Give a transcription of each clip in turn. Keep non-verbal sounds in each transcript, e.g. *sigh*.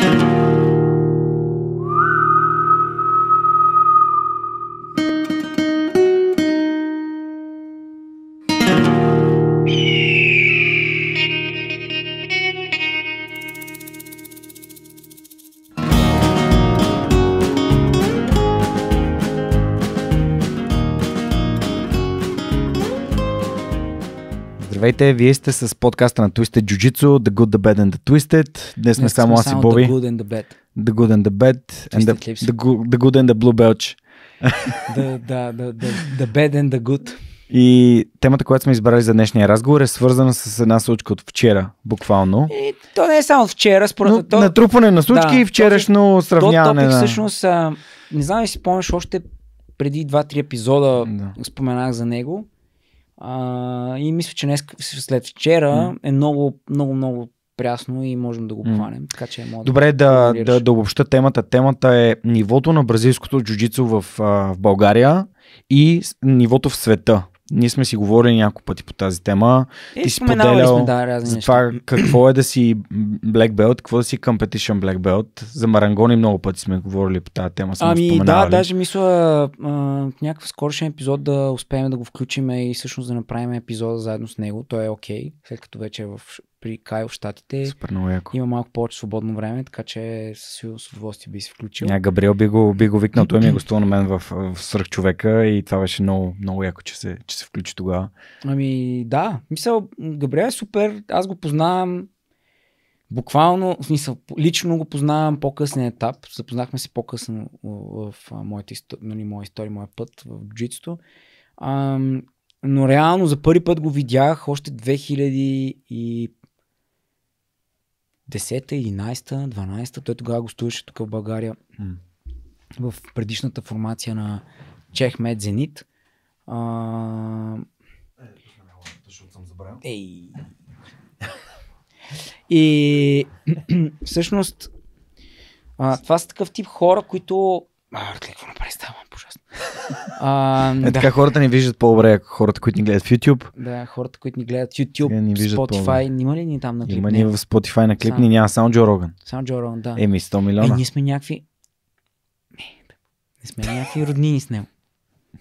Thank you. Здравейте, вие сте с подкаста на Twisted Jiu-Jitsu, The Good, The Bad and The Twisted. Днес сме само аз и Боби. The Good and The Bad. The Good and The Bad. And the, the, the, good, the Good and The Blue Belch. *laughs* the, the, the, the, the Bad and The Good. И темата, която сме избрали за днешния разговор е свързана с една случка от вчера, буквално. И, то не е само вчера, според Но, То... Натрупване на случки да, и вчерашно то, сравняване. То, то, всъщност, а, не знам си помниш, още преди 2-3 епизода да. споменах за него. А, и мисля, че днес, след вчера, mm. е много, много, много прясно и можем да го хванем. Mm. Така че е мога Добре, да, да, да, да обобща темата. Темата е нивото на бразилското джуджицу в, в България и нивото в света. Ние сме си говорили няколко пъти по тази тема. И Ти си поделял сме, да, разни за това неща. какво е да си Black Belt, какво е да си Competition Black Belt. За марангони много пъти сме говорили по тази тема. Ами да, даже мисля в някакъв скорошен епизод да успеем да го включим и всъщност да направим епизода заедно с него. Той е окей, okay, след като вече е в при Кайл в Штатите. Супер много яко. Има малко повече свободно време, така че с удоволствие би се включил. Yeah, Габриел би го, би го викнал. Той ми е гостувал на мен в, в Сръх човека и това беше много, много яко, че се, че се включи тогава. Ами да, мисъл, Габриел е супер. Аз го познавам буквално, в смисъл, лично го познавам по-късен етап. Запознахме се по-късно в, в, моята нали, моя история, моя път в джитсто. Но реално за първи път го видях още 10-та, 11-та, 12-та. Той тогава гостуваше тук в България в предишната формация на Мед Зенит. А... Ей. И *clears throat* всъщност а, това са такъв тип хора, които Мартли, какво направи става, ужасно. *laughs* А, е, да. така хората ни виждат по-добре, ако хората, които ни гледат в YouTube. Да, хората, които ни гледат в YouTube, е, ни виждат Spotify, няма ли ни там на клип? Има ни в Spotify на клип, Сам... ни няма само Джо Роган. Само Джо Роган, да. Еми, 100 милиона. Е, ние сме някакви... Не, не сме някакви роднини с него.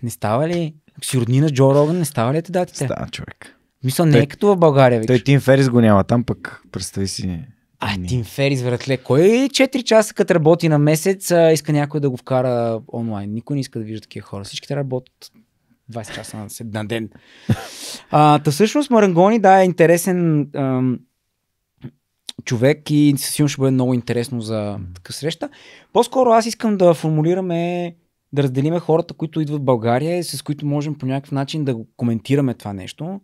Не става ли? Ако си роднина Джо Роган, не става ли те те? Става, човек. Мисля, не е той, е като в България, вече. Той Тим Ферис го няма там, пък представи си а, ами. Тим Ферис, вратле, кой 4 е часа като работи на месец, а, иска някой да го вкара онлайн. Никой не иска да вижда такива хора. Всичките работят 20 часа на, на ден. А, та всъщност Марангони, да, е интересен ам, човек и със сигурност ще бъде много интересно за така среща. По-скоро аз искам да формулираме, да разделиме хората, които идват в България и с които можем по някакъв начин да коментираме това нещо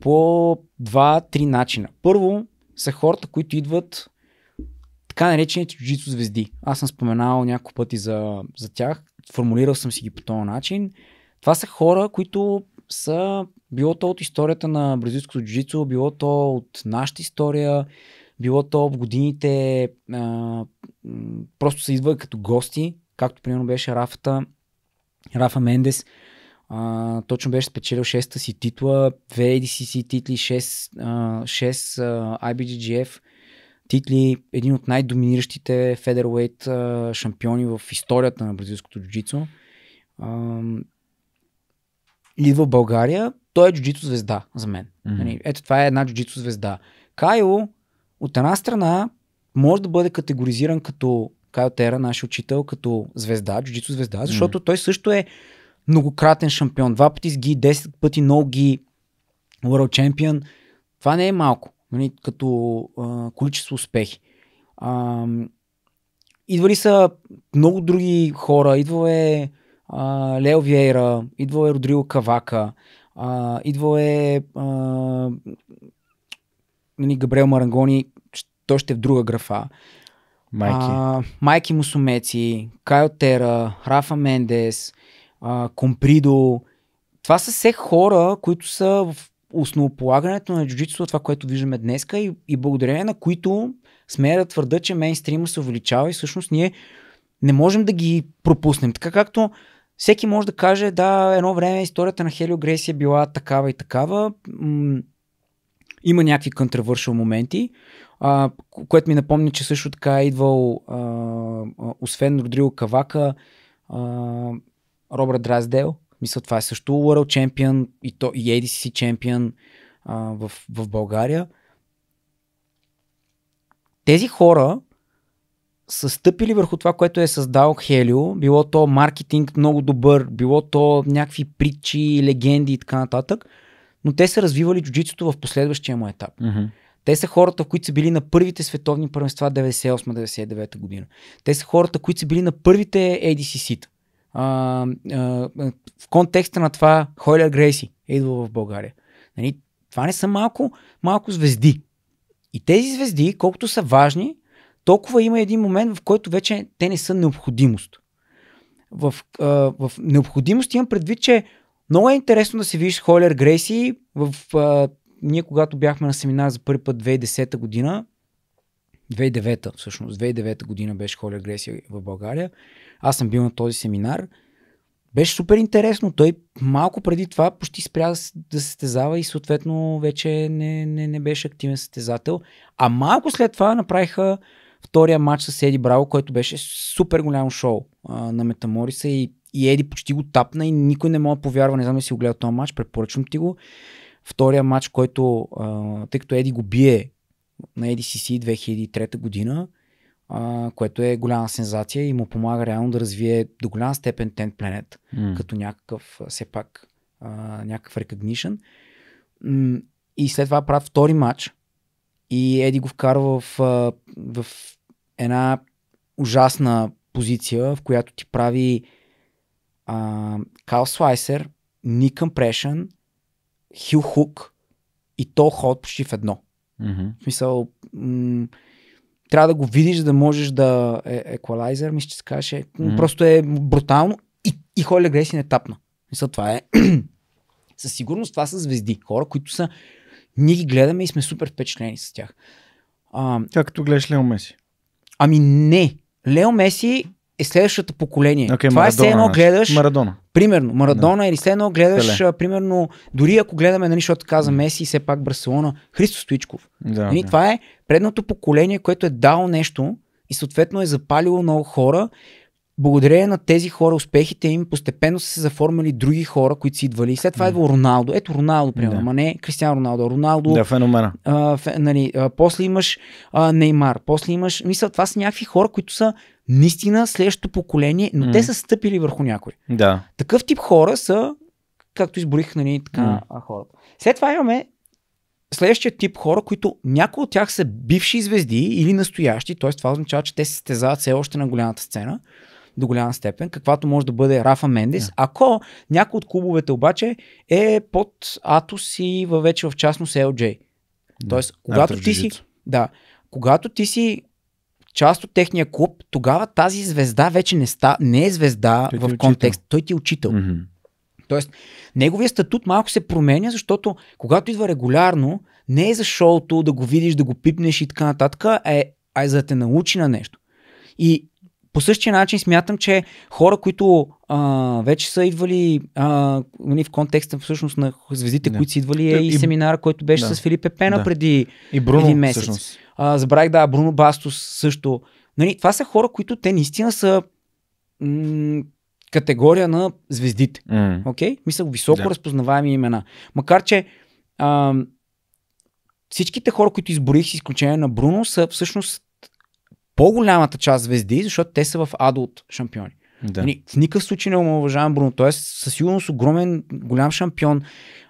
по два-три начина. Първо, са хората, които идват така наречените джицу звезди. Аз съм споменал няколко пъти за, за тях, формулирал съм си ги по този начин. Това са хора, които са било то от историята на бразилското джицу, било то от нашата история, било то в годините а, просто са идвали като гости, както примерно беше Рафата, Рафа Мендес, а, точно беше спечелил 6-та си титла, 2 ADCC титли, 6, IBGGF титли, един от най-доминиращите федервейт шампиони в историята на бразилското джуджицо. Идва в България, той е джуджицо звезда за мен. Mm-hmm. Ето това е една джуджицо звезда. Кайо от една страна, може да бъде категоризиран като Кайо Тера, нашия учител, като звезда, джуджицо звезда, защото mm-hmm. той също е многократен шампион, два пъти с ги, 10 пъти много ги World Champion. Това не е малко, нали, като а, количество успехи. А, идвали са много други хора. Идва е а, Лео Виейра, идва е Родриго Кавака, а, идва е а, нали, Габриел Марангони, той ще е в друга графа. Майки. А, майки Мусумеци, Кайл Тера, Рафа Мендес, а, Компридо. Това са все хора, които са в основополагането на джуджитсу, това, което виждаме днес, и, и благодарение на които смея да твърда, че мейнстрима се увеличава и всъщност ние не можем да ги пропуснем. Така както всеки може да каже, да, едно време историята на Хелио Грейси е била такава и такава. М- има някакви контравършал моменти, а, което ми напомня, че също така е идвал, а, а, освен Родриго Кавака, а, Робърт Раздел. Мисля, това е също World Champion и, то, и ADCC Champion а, в, в България. Тези хора са стъпили върху това, което е създал Хелио, било то маркетинг много добър, било то някакви притчи, легенди и така нататък, но те са развивали джуджитото в последващия му етап. Mm-hmm. Те са хората, които са били на първите световни първенства 98-99 година. Те са хората, които са били на първите ADCC-та а, а, в контекста на това Хойлер Грейси е идвал в България. Нали, това не са малко, малко звезди. И тези звезди, колкото са важни, толкова има един момент, в който вече те не са необходимост. В, а, в необходимост имам предвид, че много е интересно да се видиш Хойлер Грейси в а, ние когато бяхме на семинар за първи път 2010 година, 2009 всъщност, 2009 година беше Холя Гресия в България аз съм бил на този семинар. Беше супер интересно. Той малко преди това почти спря да, да се състезава и съответно вече не, не, не беше активен състезател. А малко след това направиха втория матч с Еди Браво, който беше супер голямо шоу а, на Метамориса и, и Еди почти го тапна и никой не мога да повярва, не знам дали си го гледал този матч, препоръчвам ти го. Втория матч, който, а, тъй като Еди го бие на ADCC 2003 година, а, което е голяма сензация и му помага реално да развие до голяма степен Tent Planet, mm. като някакъв, все пак, а, някакъв recognition. И след това правят втори матч и Еди го вкарва в, в една ужасна позиция, в която ти прави а, Кал Слайсер, ни Компрешън, Хил Хук и Тол Ход почти в едно. Mm-hmm. В смисъл, м- трябва да го видиш, за да можеш да е, еквалайзер, мисля, че се каже. Mm. Е, просто е брутално и, и Холи Грейсин е тапна. Мисля, това е. *clears throat* Със сигурност това са звезди. Хора, които са... Ние ги гледаме и сме супер впечатлени с тях. А, Тя като гледаш Лео Меси. Ами не. Лео Меси е следващото поколение. Okay, това Марадона, е все едно значи. гледаш. Марадона. Примерно, Марадона или Сено гледаш, Теле. примерно, дори ако гледаме, нали, защото каза Меси, все пак Барселона, Христо Стоичков. Да, нали, да. Това е предното поколение, което е дало нещо и съответно е запалило много хора благодарение на тези хора, успехите им, постепенно са се заформили други хора, които са идвали. след това mm. идва Роналдо. Ето Роналдо, примерно, да. а не Кристиан Роналдо. Роналдо. Да, феномена. А, фе, нали, а, после имаш а, Неймар, после имаш. Мисля, това са някакви хора, които са наистина следващото поколение, но mm. те са стъпили върху някой. Да. Такъв тип хора са, както изборих, нали, така а, хората. След това имаме следващия тип хора, които някои от тях са бивши звезди или настоящи, т.е. това означава, че те се състезават все още на голямата сцена до голяма степен, каквато може да бъде Рафа Мендес. Yeah. Ако някой от клубовете обаче е под Атос и във вече в частност LJ. Yeah. Тоест, когато ти си, да, когато ти си част от техния клуб, тогава тази звезда вече не, ста, не е звезда той е в контекст. Учител. Той ти е учител. Mm-hmm. Тоест, неговия статут малко се променя, защото когато идва регулярно, не е за шоуто да го видиш, да го пипнеш и така нататък, а е, а е за да те научи на нещо. И по същия начин смятам, че хора, които а, вече са идвали а, нали, в контекста всъщност на звездите, да. които са идвали е и, и семинара, който беше да. с Филипе Пена да. преди и Бруно, един месец. Всъщност. А, забравих, да, Бруно Бастос също. Нали, това са хора, които те наистина са м- категория на звездите. Mm. Okay? Мисля, високо да. разпознаваеми имена. Макар, че а, всичките хора, които изборих с изключение на Бруно, са всъщност по-голямата част звезди, защото те са в адулт шампиони. Да. Ни, нали, в никакъв случай не омалважавам Бруно. Той е със сигурност огромен, голям шампион.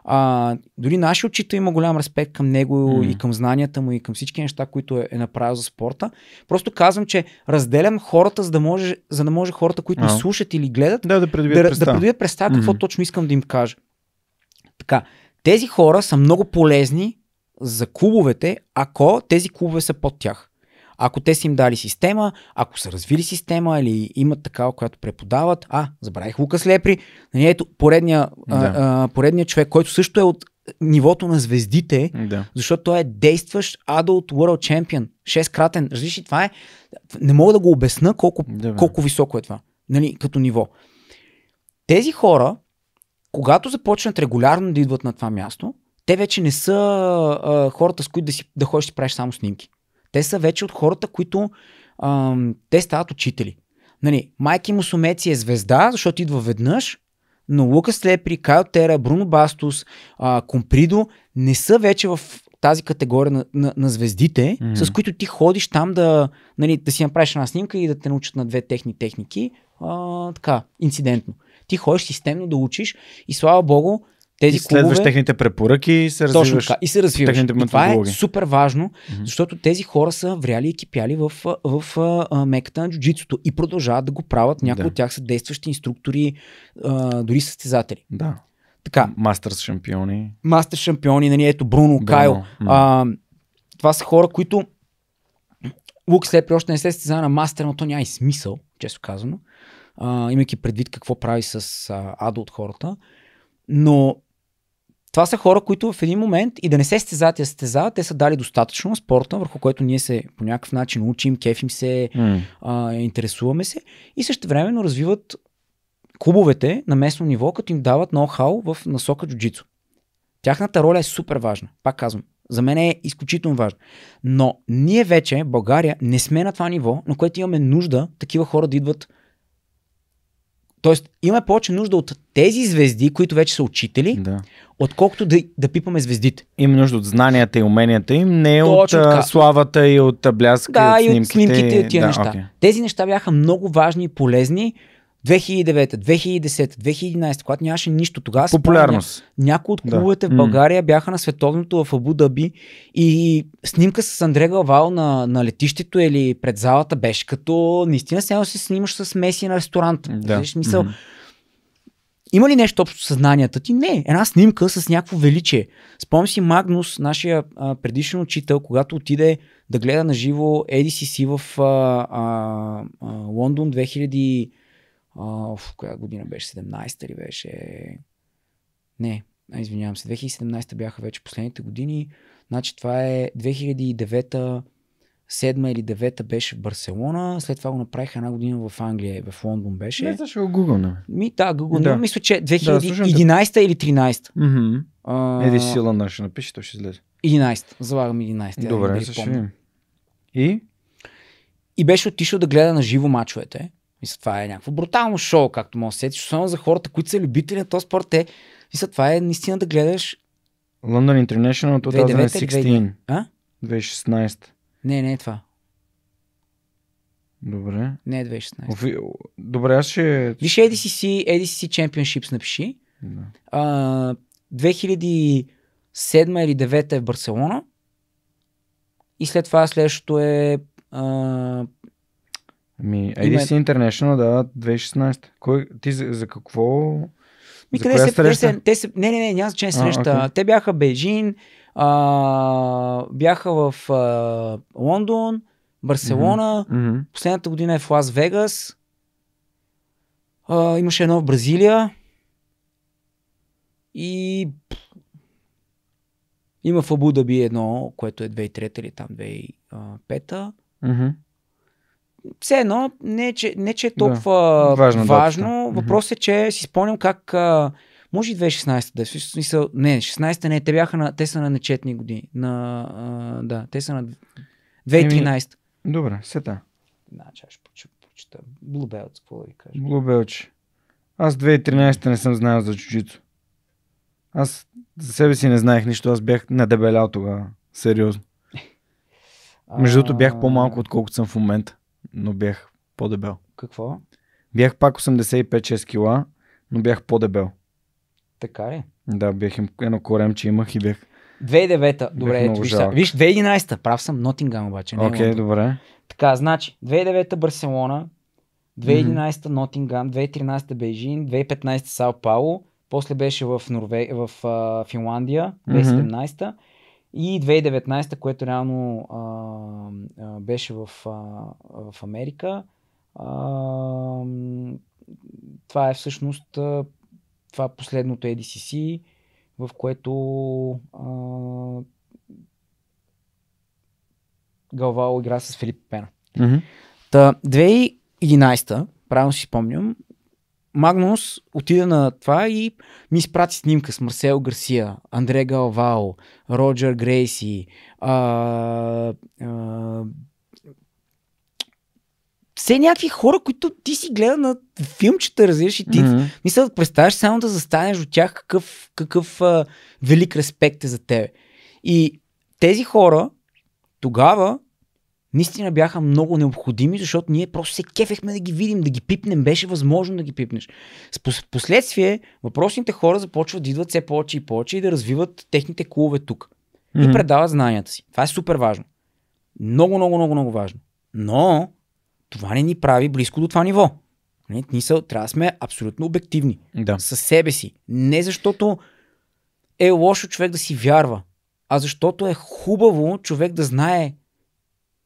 А, дори нашия очите има голям респект към него mm. и към знанията му и към всички неща, които е, е направил за спорта. Просто казвам, че разделям хората, за да може, за да може хората, които ни слушат или гледат, да, да предвидят да, представа, да придобият представа mm. какво точно искам да им кажа. Така, тези хора са много полезни за клубовете, ако тези клубове са под тях. Ако те са им дали система, ако са развили система или имат такава, която преподават, а, забравих Лукас Лепри, нали, ето поредния, да. а, а, поредния човек, който също е от нивото на звездите, да. защото той е действащ Adult World Champion, шесткратен. кратен ли, това е, не мога да го обясна колко, да, колко високо е това, нали, като ниво. Тези хора, когато започнат регулярно да идват на това място, те вече не са а, хората, с които да, си, да ходиш да правиш само снимки. Те са вече от хората, които ам, те стават учители. Нали, майки Мусумеци е звезда, защото идва веднъж, но Лукас Лепри, Кайл Тера, Бруно Бастус, а, Компридо не са вече в тази категория на, на, на звездите, mm с които ти ходиш там да, нали, да си направиш една снимка и да те научат на две техни техники, а, така, инцидентно. Ти ходиш системно да учиш и слава богу, тези и клубове... техните препоръки се развиваш. Точно така. И се развиваш. И това е супер важно, mm-hmm. защото тези хора са вряли и кипяли в, в, в а, меката на джуджитото и продължават да го правят. Някои да. от тях са действащи инструктори, а, дори състезатели. Да. Така. Мастър шампиони. Мастър шампиони, нали, ето Бруно, Бруно. Кайл. Mm-hmm. А, това са хора, които Лук Слепи още не се състезава на мастер, но то няма и смисъл, често казано, а, имайки предвид какво прави с а, Адо от хората. Но това са хора, които в един момент и да не се стезат, я стезат, те са дали достатъчно на спорта, върху който ние се по някакъв начин учим, кефим се, mm. а, интересуваме се и също времено развиват клубовете на местно ниво, като им дават ноу-хау в насока джуджицу. Тяхната роля е супер важна, пак казвам. За мен е изключително важно. Но ние вече, България, не сме на това ниво, на което имаме нужда такива хора да идват Тоест, имаме повече нужда от тези звезди, които вече са учители, да. отколкото да, да пипаме звездите. Има нужда от знанията и уменията им, не Точно от така. славата и от бляска. Да, и от снимките, и от тия да, неща. Okay. Тези неща бяха много важни и полезни 2009, 2010, 2011, когато нямаше нищо, тогава популярност. Спомня, някои от клубовете да. в България бяха на световното в Абу Даби и снимка с Андре Гавал на, на летището или пред залата беше като наистина се се снимаш с Меси на ресторант. Да. мисъл, mm-hmm. Има ли нещо общо съзнанията ти? Не. Една снимка с някакво величие. Спомни си Магнус, нашия а, предишен учител, когато отиде да гледа на живо ADCC в а, а, а, Лондон 2000 а, в коя година беше? 17-та ли беше? Не, извинявам се, 2017 бяха вече последните години. Значи това е 2009 7 или 9-та, беше в Барселона, след това го направих една година в Англия, в Лондон беше. Не, защо го гугълна. Ми, да, гугълна. Да. Мисля, че 2011 да, или 13. Mm-hmm. А... Еди сила на ще напише, то ще излезе. 11, залагам 11. Добре, да ще И? И беше отишъл да гледа на живо мачовете. Мисля, това е някакво брутално шоу, както мога да сетиш. Особено за хората, които са любители на този спорт, те. Мисля, това е наистина да гледаш. London International 2016. А? 2016. Не, не е това. Добре. Не е 2016. Офи... Добре, аз ще... Виж ADCC, ADCC Championships напиши. Да. А, 2007 или 2009 е в Барселона. И след това следващото е а, Ами, IDC Има... International да, 2016. Кой, ти за, за какво? Ми, за къде се, среща? Те, те се, не, не, не, няма значение среща. Okay. Те бяха Бейжин, а, бяха в а, Лондон, Барселона, mm-hmm. последната година е в Лас Вегас, имаше едно в Бразилия и има в Абу Даби едно, което е 2003 или там 2005. Mm-hmm все едно, не е, че, не, е, че е толкова да, е важно. важно датата. е, че си спомням как. А, може и 2016 да е. Смисъл, не, 16 не, те, бяха на, те са на нечетни години. На, а, да, те са на 2013. та добре, сета. Значи, аз ще почета. Блубелц, какво да ви кажа? Блубелч. Аз 2013 не съм знаел за чужицо. Аз за себе си не знаех нищо, аз бях надебелял тогава. Сериозно. *laughs* Между другото бях по-малко, отколкото съм в момента но бях по-дебел. Какво? Бях пак 85-6 кила, но бях по-дебел. Така ли? Да, бях им едно коремче имах и бях. 2009-та, добре, бях виж, виж, 2011-та, прав съм, Нотингам обаче. Е Окей, okay, добре. Така, значи, 2009-та Барселона, 2011-та Нотингам, 2013-та Бейжин, 2015-та Сао Пауло, после беше в, Норве... в uh, Финландия, 2017-та. Mm-hmm и 2019, което реално а, а, беше в, а, в Америка, а, това е всъщност а, това последното ADCC, в което а, Галвао игра с Филип Пена. Mm-hmm. Та, 2011, правилно си спомням, Магнус отиде на това и ми изпрати снимка с Марсел Гарсия, Андре Галвао, Роджер Грейси, а, а, все някакви хора, които ти си гледа на филмчета, разбираш и ти mm-hmm. мисля да представяш само да застанеш от тях какъв, какъв а, велик респект е за тебе. И тези хора тогава наистина бяха много необходими, защото ние просто се кефехме да ги видим, да ги пипнем. Беше възможно да ги пипнеш. С последствие въпросните хора започват да идват все повече и повече и да развиват техните клубове тук. Mm-hmm. И предават знанията си. Това е супер важно. Много, много, много, много важно. Но това не ни прави близко до това ниво. Ние трябва да сме абсолютно обективни. Да. Със себе си. Не защото е лошо човек да си вярва, а защото е хубаво човек да знае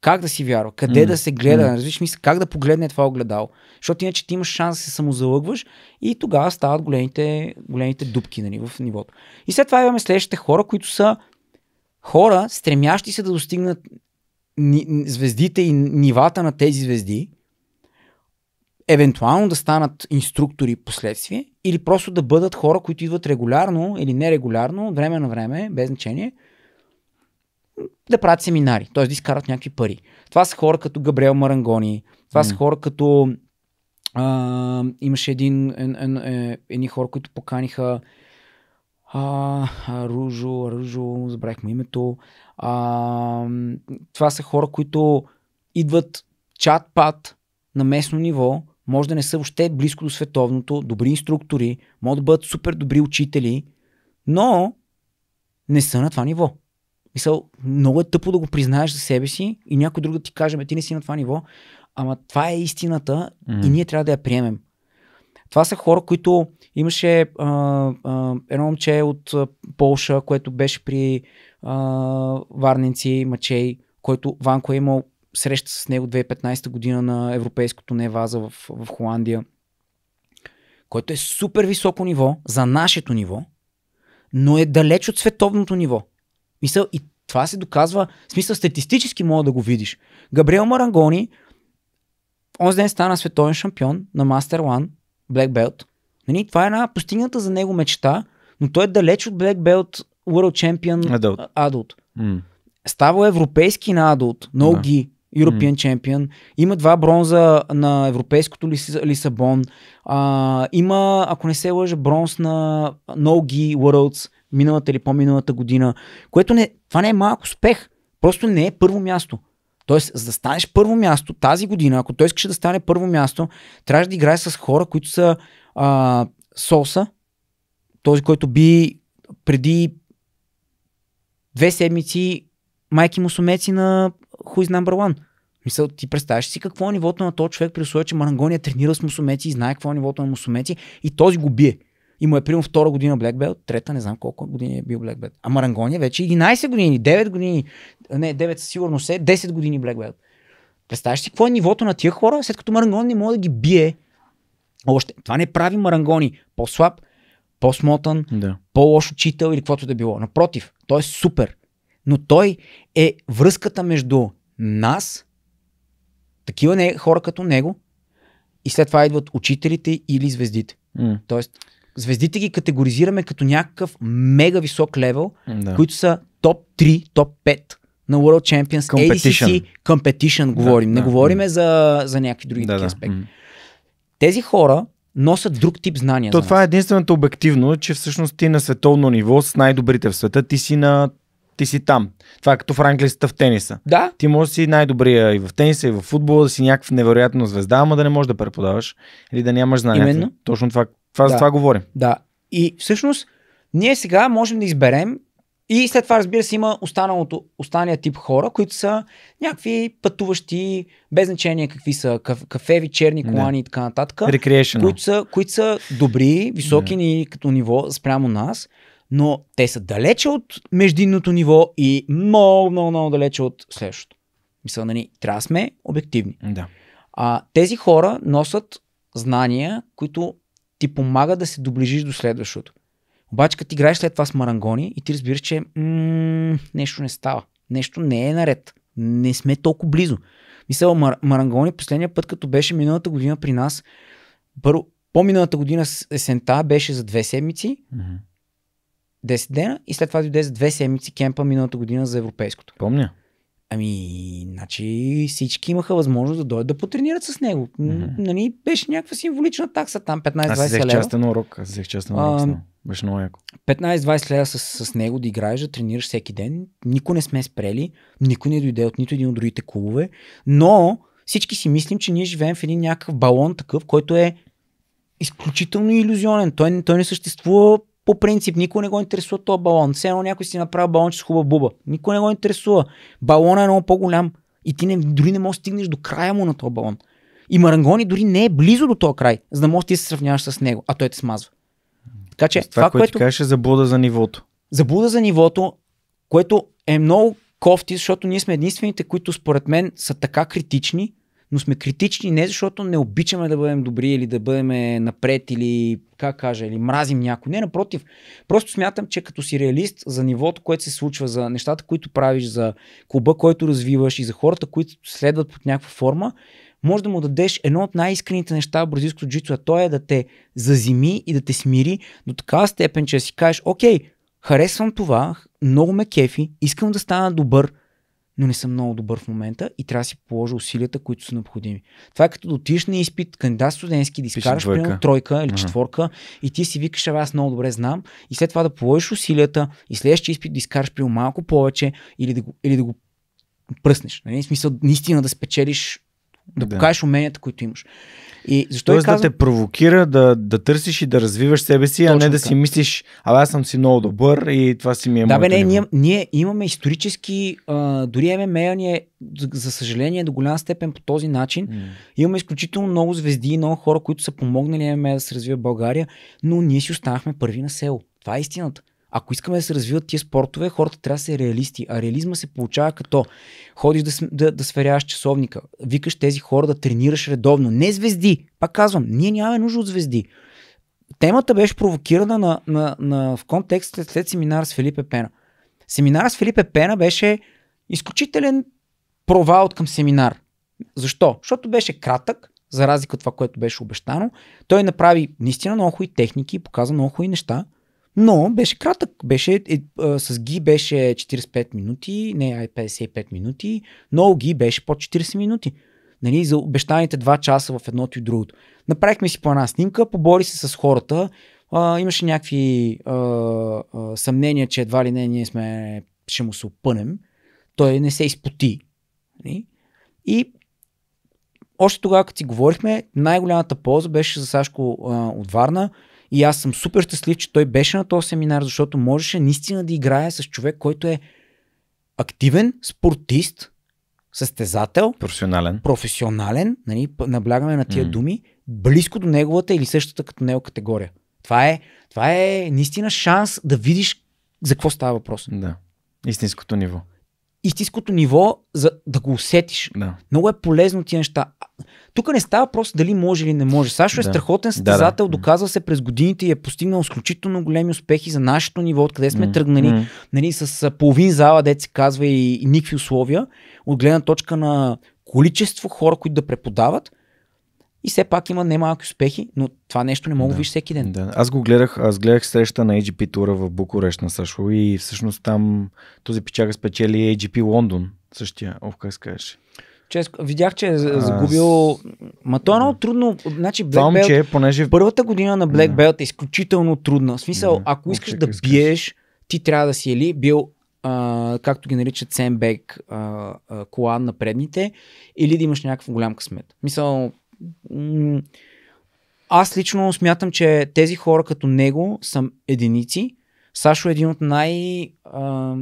как да си вярва, къде mm. да се гледа, mm. развиш мисля, как да погледне това огледало. Защото иначе ти имаш шанс да се самозалъгваш и тогава стават големите, големите дупки нали, в нивото. И след това имаме следващите хора, които са хора, стремящи се да достигнат звездите и нивата на тези звезди, евентуално да станат инструктори последствие или просто да бъдат хора, които идват регулярно или нерегулярно, от време на време, без значение – да правят семинари, т.е. да изкарат някакви пари. Това са хора като Габриел Марангони, това mm. са хора като... А, имаше един, ен, ен, е, едни хора, които поканиха а, Ружо, Ружо, забравихме името. А, това са хора, които идват чат-пат на местно ниво, може да не са въобще близко до световното, добри инструктори, могат да бъдат супер добри учители, но не са на това ниво. Мисъл, много е тъпо да го признаеш за себе си и някой друг да ти каже, ти не си на това ниво, ама това е истината mm. и ние трябва да я приемем. Това са хора, които имаше а, а, едно момче от Полша, което беше при а, Варненци, Мачей, който Ванко е имал среща с него 2015 година на европейското неваза в, в Холандия, който е супер високо ниво за нашето ниво, но е далеч от световното ниво. Мисъл, и това се доказва, в смисъл статистически мога да го видиш. Габриел Марангони, онзи ден стана световен шампион на Master One, Black Belt. Нали, това е една постигната за него мечта, но той е далеч от Black Belt World Champion Adult. adult. Mm. Става европейски на Adult, no yeah. gi, European mm. Champion. Има два бронза на европейското Лис, Лисабон. А, има, ако не се лъжа, бронз на No Gi Worlds миналата или по-миналата година, което не, това не е малък успех. Просто не е първо място. Тоест, за да станеш първо място тази година, ако той искаше да стане първо място, трябваше да играеш с хора, които са а, Соса, този, който би преди две седмици майки му сумеци на Хуиз Number One. Мисъл, ти представяш си какво е нивото на този човек, при условие, че Марангония тренира с мусумеци и знае какво е нивото на мусумеци и този го бие. И му е примерно втора година Black Belt, трета не знам колко години е бил Black Belt. А е вече 11 години, 9 години, не, 9 сигурно се, 10 години Black Belt. Представяш си какво е нивото на тия хора, след като Марангони не може да ги бие още. Това не прави Марангони по-слаб, по-смотан, да. по-лош учител или каквото да било. Напротив, той е супер. Но той е връзката между нас, такива не, хора като него, и след това идват учителите или звездите. Mm. Тоест, звездите ги категоризираме като някакъв мега висок левел, да. които са топ 3, топ 5 на World Champions, competition. ADCC, competition говорим. Да, не да, говориме да. за, за някакви други да, такива да. аспекти. Тези хора носят друг тип знания. То това е единственото обективно, че всъщност ти на световно ниво с най-добрите в света, ти си на ти си там. Това е като франклиста в тениса. Да. Ти можеш да си най-добрия и в тениса, и в футбола, да си някаква невероятна звезда, ама да не можеш да преподаваш или да нямаш знания. Именно. Точно това, това да. за това говорим. Да. И всъщност, ние сега можем да изберем и след това, разбира се, има останалото, останалия тип хора, които са някакви пътуващи, без значение какви са, кафе, вечерни колани и така нататък. Които са, които са добри, високи ни като ниво спрямо нас, но те са далече от междинното ниво и много, много, много далече от следващото. Мисля, нали, трябва да сме обективни. Да. А, тези хора носят знания, които ти помагат да се доближиш до следващото. Обаче, като играеш след това с марангони и ти разбираш, че м- нещо не става. Нещо не е наред. Не сме толкова близо. Мисля, мар- марангони последния път, като беше миналата година при нас, първо, по-миналата година есента беше за две седмици, mm-hmm. 10 дена и след това дойде за две седмици кемпа миналата година за европейското. Помня. Ами, значи всички имаха възможност да дойдат да потренират с него. Mm-hmm. Нали, беше някаква символична такса там, 15-20 лева. Аз взех частен урок, аз взех частен урок. А, беше много яко. 15-20 лева с, с него да играеш, да тренираш всеки ден. Никой не сме спрели, никой не дойде от нито един от другите клубове, но всички си мислим, че ние живеем в един някакъв балон такъв, който е изключително иллюзионен. Той, той не съществува по принцип никой не го интересува този балон. Все едно някой си направи балонче с хубава буба. Никой не го интересува. Балонът е много по-голям. И ти не, дори не можеш да стигнеш до края му на този балон. И Марангони дори не е близо до този край, за да можеш ти да се сравняваш с него, а той те смазва. Така че, това, това което, ти кажеш е заблуда за нивото. Заблуда за нивото, което е много кофти, защото ние сме единствените, които според мен са така критични, но сме критични не защото не обичаме да бъдем добри или да бъдем напред или как кажа, или мразим някой. Не, напротив. Просто смятам, че като си реалист за нивото, което се случва, за нещата, които правиш, за клуба, който развиваш и за хората, които следват под някаква форма, може да му дадеш едно от най-искрените неща в бразилското джицу, а то е да те зазими и да те смири до такава степен, че си кажеш, окей, харесвам това, много ме кефи, искам да стана добър, но не съм много добър в момента и трябва да си положа усилията, които са необходими. Това е като да отидеш на изпит, кандидат студентски, да изкараш примерно тройка или четворка uh-huh. и ти си викаш, аз много добре знам и след това да положиш усилията и следващия изпит да изкараш примерно малко повече или да го, или да го пръснеш. Нали? В смисъл, наистина да спечелиш да, да. покажеш уменията, които имаш. И защо Тоест казвам... да те провокира да, да търсиш и да развиваш себе си, Точно а не така. да си мислиш, а аз съм си много добър и това си ми е Да, бе, не, ние, ние имаме исторически, а, дори ММА ни е, за съжаление, до голяма степен по този начин. Mm. Имаме изключително много звезди и много хора, които са помогнали ММА да се развива в България, но ние си останахме първи на село. Това е истината. Ако искаме да се развиват тия спортове, хората трябва да са реалисти. А реализма се получава като ходиш да, да, да сверяваш часовника, викаш тези хора да тренираш редовно. Не звезди. Пак казвам, ние нямаме нужда от звезди. Темата беше провокирана на, на, на, в контекст след, след с Филипе Пена. Семинар с Филипе Пена беше изключителен провал от към семинар. Защо? Защото беше кратък, за разлика от това, което беше обещано. Той направи наистина много хубави техники и показа много хубави неща – но беше кратък. Беше, е, е, с ги беше 45 минути, не, ай 55 минути, но ги беше под 40 минути. Нали, за обещаните 2 часа в едното и другото. Направихме си по една снимка, побори се с хората. А, имаше някакви а, а, съмнения, че едва ли не ние сме, ще му се опънем. Той не се изпоти. Нали? И още тогава, като си говорихме, най-голямата полза беше за Сашко а, от Варна, и аз съм супер щастлив, че той беше на този семинар, защото можеше наистина да играе с човек, който е активен спортист, състезател, професионален, професионален нали, наблягаме на тия mm. думи, близко до неговата или същата като него категория. Това е, това е наистина шанс да видиш за какво става въпрос. Да, истинското ниво истинското ниво, за да го усетиш. Да. Много е полезно тия неща. Тук не става просто дали може или не може. Сашо е страхотен състезател, да, да. доказва се през годините и е постигнал изключително големи успехи за нашето ниво, откъде сме mm. тръгнали, mm. Нали, с половин зала, дет се казва и, и никакви условия, от гледна точка на количество хора, които да преподават. И все пак има немалки успехи, но това нещо не мога да виж всеки ден. Да. Аз го гледах, аз гледах среща на AGP тура в Букурещ на Сашо и всъщност там този печага спечели AGP Лондон. Същия, ох, как скажеш. Чест, видях, че е загубил. Аз... Ма то е много трудно. Значи, Black Това момче, понеже... Първата година на Black Belt е изключително трудна. В смисъл, да. ако искаш Общо, да искаш. биеш, ти трябва да си ели нали, бил, а, както ги наричат, сембек, колан на предните, или да имаш някакъв голям късмет. Мисъл, аз лично смятам, че тези хора като него са единици. Сашо е един от най- а,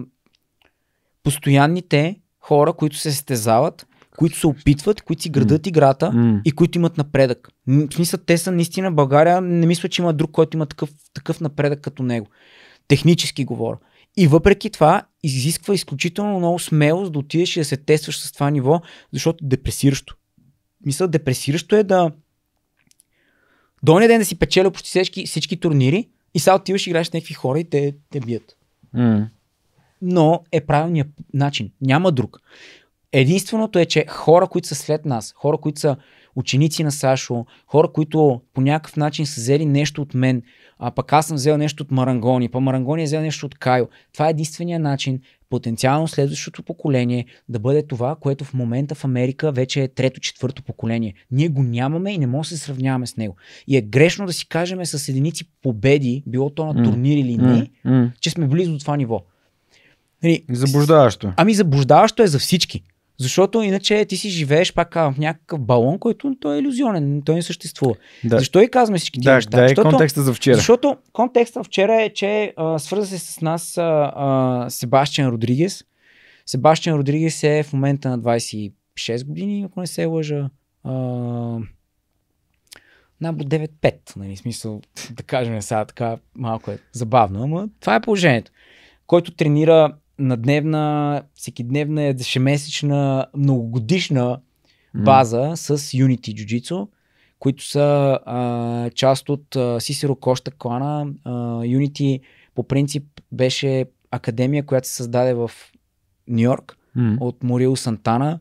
постоянните хора, които се стезават, които се опитват, които си градат mm. играта mm. и които имат напредък. В смисъл, те са наистина България, не мисля, че има друг, който има такъв, такъв напредък като него. Технически говоря. И въпреки това, изисква изключително много смелост да отидеш и да се тестваш с това ниво, защото е депресиращо мисля, депресиращо е да до ден да си печеля почти всички, всички турнири и сега отиваш и играеш с някакви хора и те, те бият. Mm. Но е правилният начин. Няма друг. Единственото е, че хора, които са след нас, хора, които са ученици на Сашо, хора, които по някакъв начин са взели нещо от мен, а пък аз съм взел нещо от Марангони, па Марангони е взел нещо от Кайо. Това е единствения начин потенциално следващото поколение да бъде това, което в момента в Америка вече е трето-четвърто поколение. Ние го нямаме и не можем да се сравняваме с него. И е грешно да си кажем с единици победи, било то на турнири или не, че сме близо до това ниво. Нали, заблуждаващо. Е. Ами заблуждаващо е за всички. Защото иначе ти си живееш пак в някакъв балон, който той е иллюзионен, той не съществува. Да. Защо и казваме всички тези да, неща? Да, е защото, контекста за вчера. Защото контекста вчера е, че а, свърза се с нас а, а, Себастиан Родригес. Себастиан Родригес е в момента на 26 години, ако не се лъжа. А, набо 9-5, нали, смисъл, да кажем сега така, малко е забавно, ама това е положението. Който тренира на дневна, всекидневна, ежемесечна, многогодишна база mm. с Unity Jiu-Jitsu, които са а, част от Сисиро Сисеро Кошта клана. А, Unity по принцип беше академия, която се създаде в Нью Йорк mm. от Морил Сантана,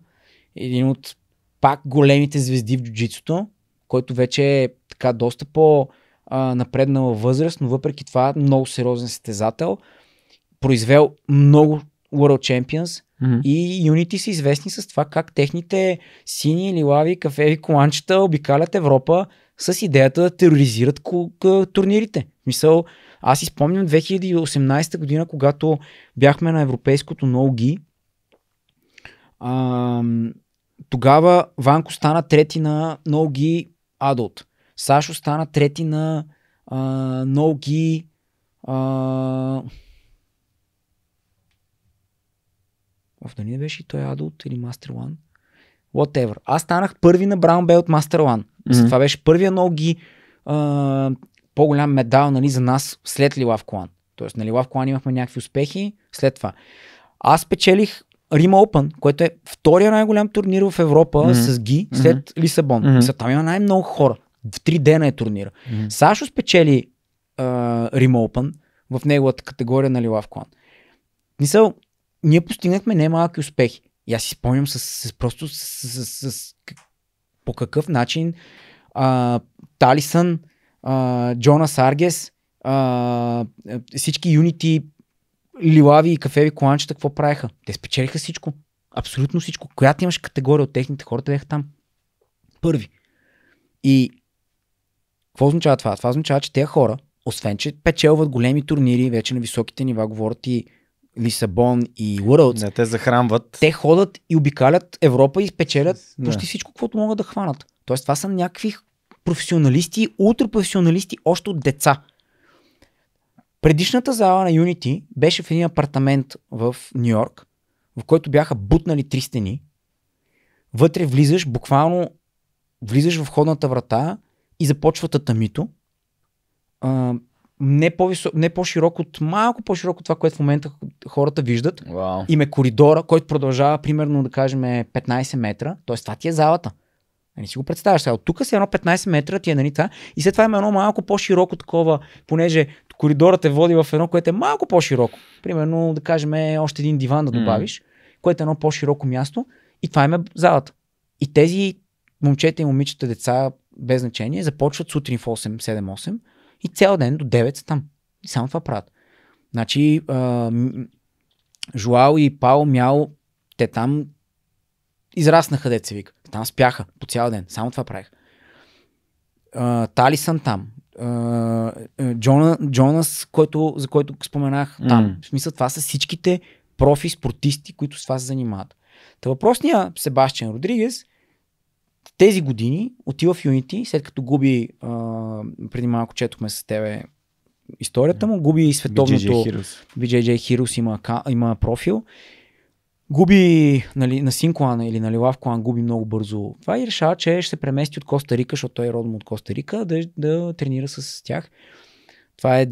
един от пак големите звезди в джуджитсото, който вече е така доста по- напреднала възраст, но въпреки това много сериозен състезател произвел много World Champions mm-hmm. и Unity са известни с това как техните сини, лилави, кафеви коланчета обикалят Европа с идеята да тероризират к- к- турнирите. Мисъл, аз изпомням 2018 година, когато бяхме на европейското ноги, no тогава Ванко стана трети на ноги no Адот. Сашо стана трети на ноги. No Оф, дали не беше и той Adult или Master One? Whatever. Аз станах първи на Brown Belt Master One. Mm-hmm. Това беше първия ноги ги а, по-голям медал нали, за нас след Лилав Клан. Тоест, на Лилав Клан имахме някакви успехи след това. Аз печелих Рима Open, което е втория най-голям турнир в Европа mm-hmm. с Ги след mm-hmm. Лисабон. Mm-hmm. Са, там има най-много хора. В три дена е турнира. Mm-hmm. Сашо спечели а, Рим Open в неговата категория на Лилав Клан. Мисъл, ние постигнахме немалки успехи. И аз си спомням с, с просто с, с, с, с, по какъв начин а, Талисън, а, Джона Саргес, а, всички юнити, лилави и кафеви коланчета, какво правеха? Те спечелиха всичко. Абсолютно всичко. Която имаш категория от техните те бяха там. Първи. И какво означава това? Това означава, че тези хора, освен че печелват големи турнири, вече на високите нива говорят и Лисабон и Уърлдс. Не, те захранват. Те ходят и обикалят Европа и спечелят не. почти всичко, каквото могат да хванат. Тоест това са някакви професионалисти, ултрапрофесионалисти още от деца. Предишната зала на Unity беше в един апартамент в Нью Йорк, в който бяха бутнали три стени. Вътре влизаш, буквално влизаш в входната врата и започва татамито не, по-висок, не по-широк от малко по-широк от това, което в момента хората виждат. Wow. Им е коридора, който продължава примерно да кажем 15 метра. Тоест това ти е залата. Не си го представяш. Сега от тук си едно 15 метра ти е нали това. И след това има едно малко по-широко такова, понеже коридорът е води в едно, което е малко по-широко. Примерно да кажем още един диван да добавиш, mm. което е едно по-широко място. И това е залата. И тези момчета и момичета, деца, без значение, започват сутрин в 8, 7-8 и цял ден до 9 са там. И само това правят. Значи, а, Жуал и Пао Мяо, те там израснаха, деца вика. Там спяха по цял ден. Само това правих. Тали съм там. А, Джона, Джонас, който, за който споменах там. Mm. В смисъл, това са всичките профи спортисти, които с това се занимават. Та въпросния Себастиан Родригес – тези години отива в Unity, след като губи, а, преди малко четохме с тебе историята му, губи и световното... BJJ Heroes. BJJ Heroes има, има профил. Губи нали, на Синклан или на Куан губи много бързо. Това и решава, че ще се премести от Коста Рика, защото той е родом от Коста Рика, да, да тренира с тях. Това е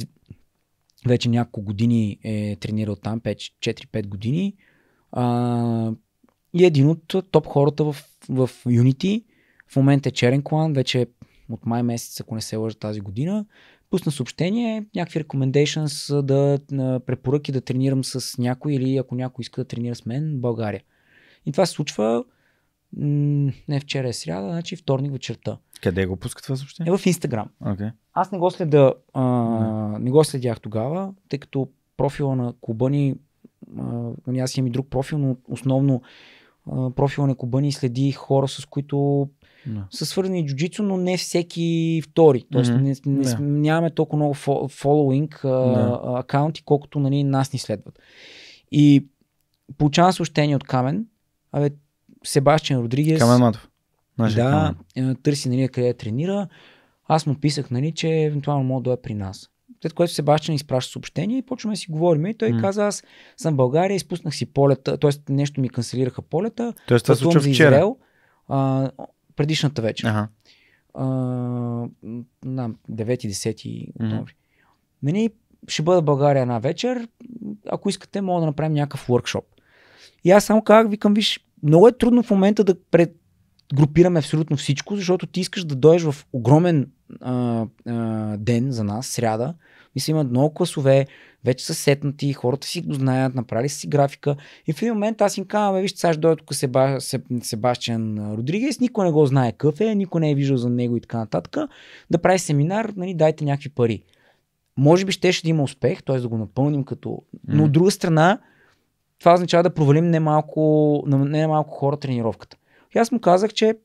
вече няколко години е тренирал там, 4-5 години. А, и е един от топ хората в, в Unity в момента е черен клан, вече от май месец, ако не се лъжа тази година. Пусна съобщение, някакви recommendations, да, препоръки да тренирам с някой или ако някой иска да тренира с мен, България. И това се случва не вчера е сряда, значи вторник вечерта. Къде го пуска това съобщение? Е в Инстаграм. Okay. Аз не го, следа, а, не го следях тогава, тъй като профила на клуба ни, а, ами аз имам и друг профил, но основно а, профила на клуба ни следи хора, с които no. са свързани с джуджицу, но не всеки втори. Тоест mm-hmm. не, не, yeah. нямаме толкова много фоллоуинг no. акаунти, колкото нали, нас ни следват. И получавам съобщение от Камен, абе, Себастиан Родригес. Камен Матов. Наши да, камен. Е, търси нали, къде тренира. Аз му писах, нали, че евентуално мога да е при нас. След което Себастиан изпраща съобщение и почваме да си говорим. И той mm. каза, аз съм в България, изпуснах си полета, т.е. нещо ми канцелираха полета. Тоест, това случва вчера. Израел, а, Предишната вечер. Ага. на 9-10 октомври. Мене нали, ще бъда в България една вечер. Ако искате, мога да направим някакъв workshop. И аз само казах, викам, виж, много е трудно в момента да пред, групираме абсолютно всичко, защото ти искаш да дойдеш в огромен а, а, ден за нас, сряда. Мисля, има много класове, вече са сетнати, хората си го знаят, направили си графика. И в един момент аз им казвам, е, вижте, сега ще дойде тук Себа... Себастиан Родригес, никой не го знае какъв е, никой не е виждал за него и така нататък, да прави семинар, нали, дайте някакви пари. Може би щеше ще да има успех, т.е. да го напълним като... Но от друга страна, това означава да провалим немалко, немалко хора тренировката. И аз му казах, че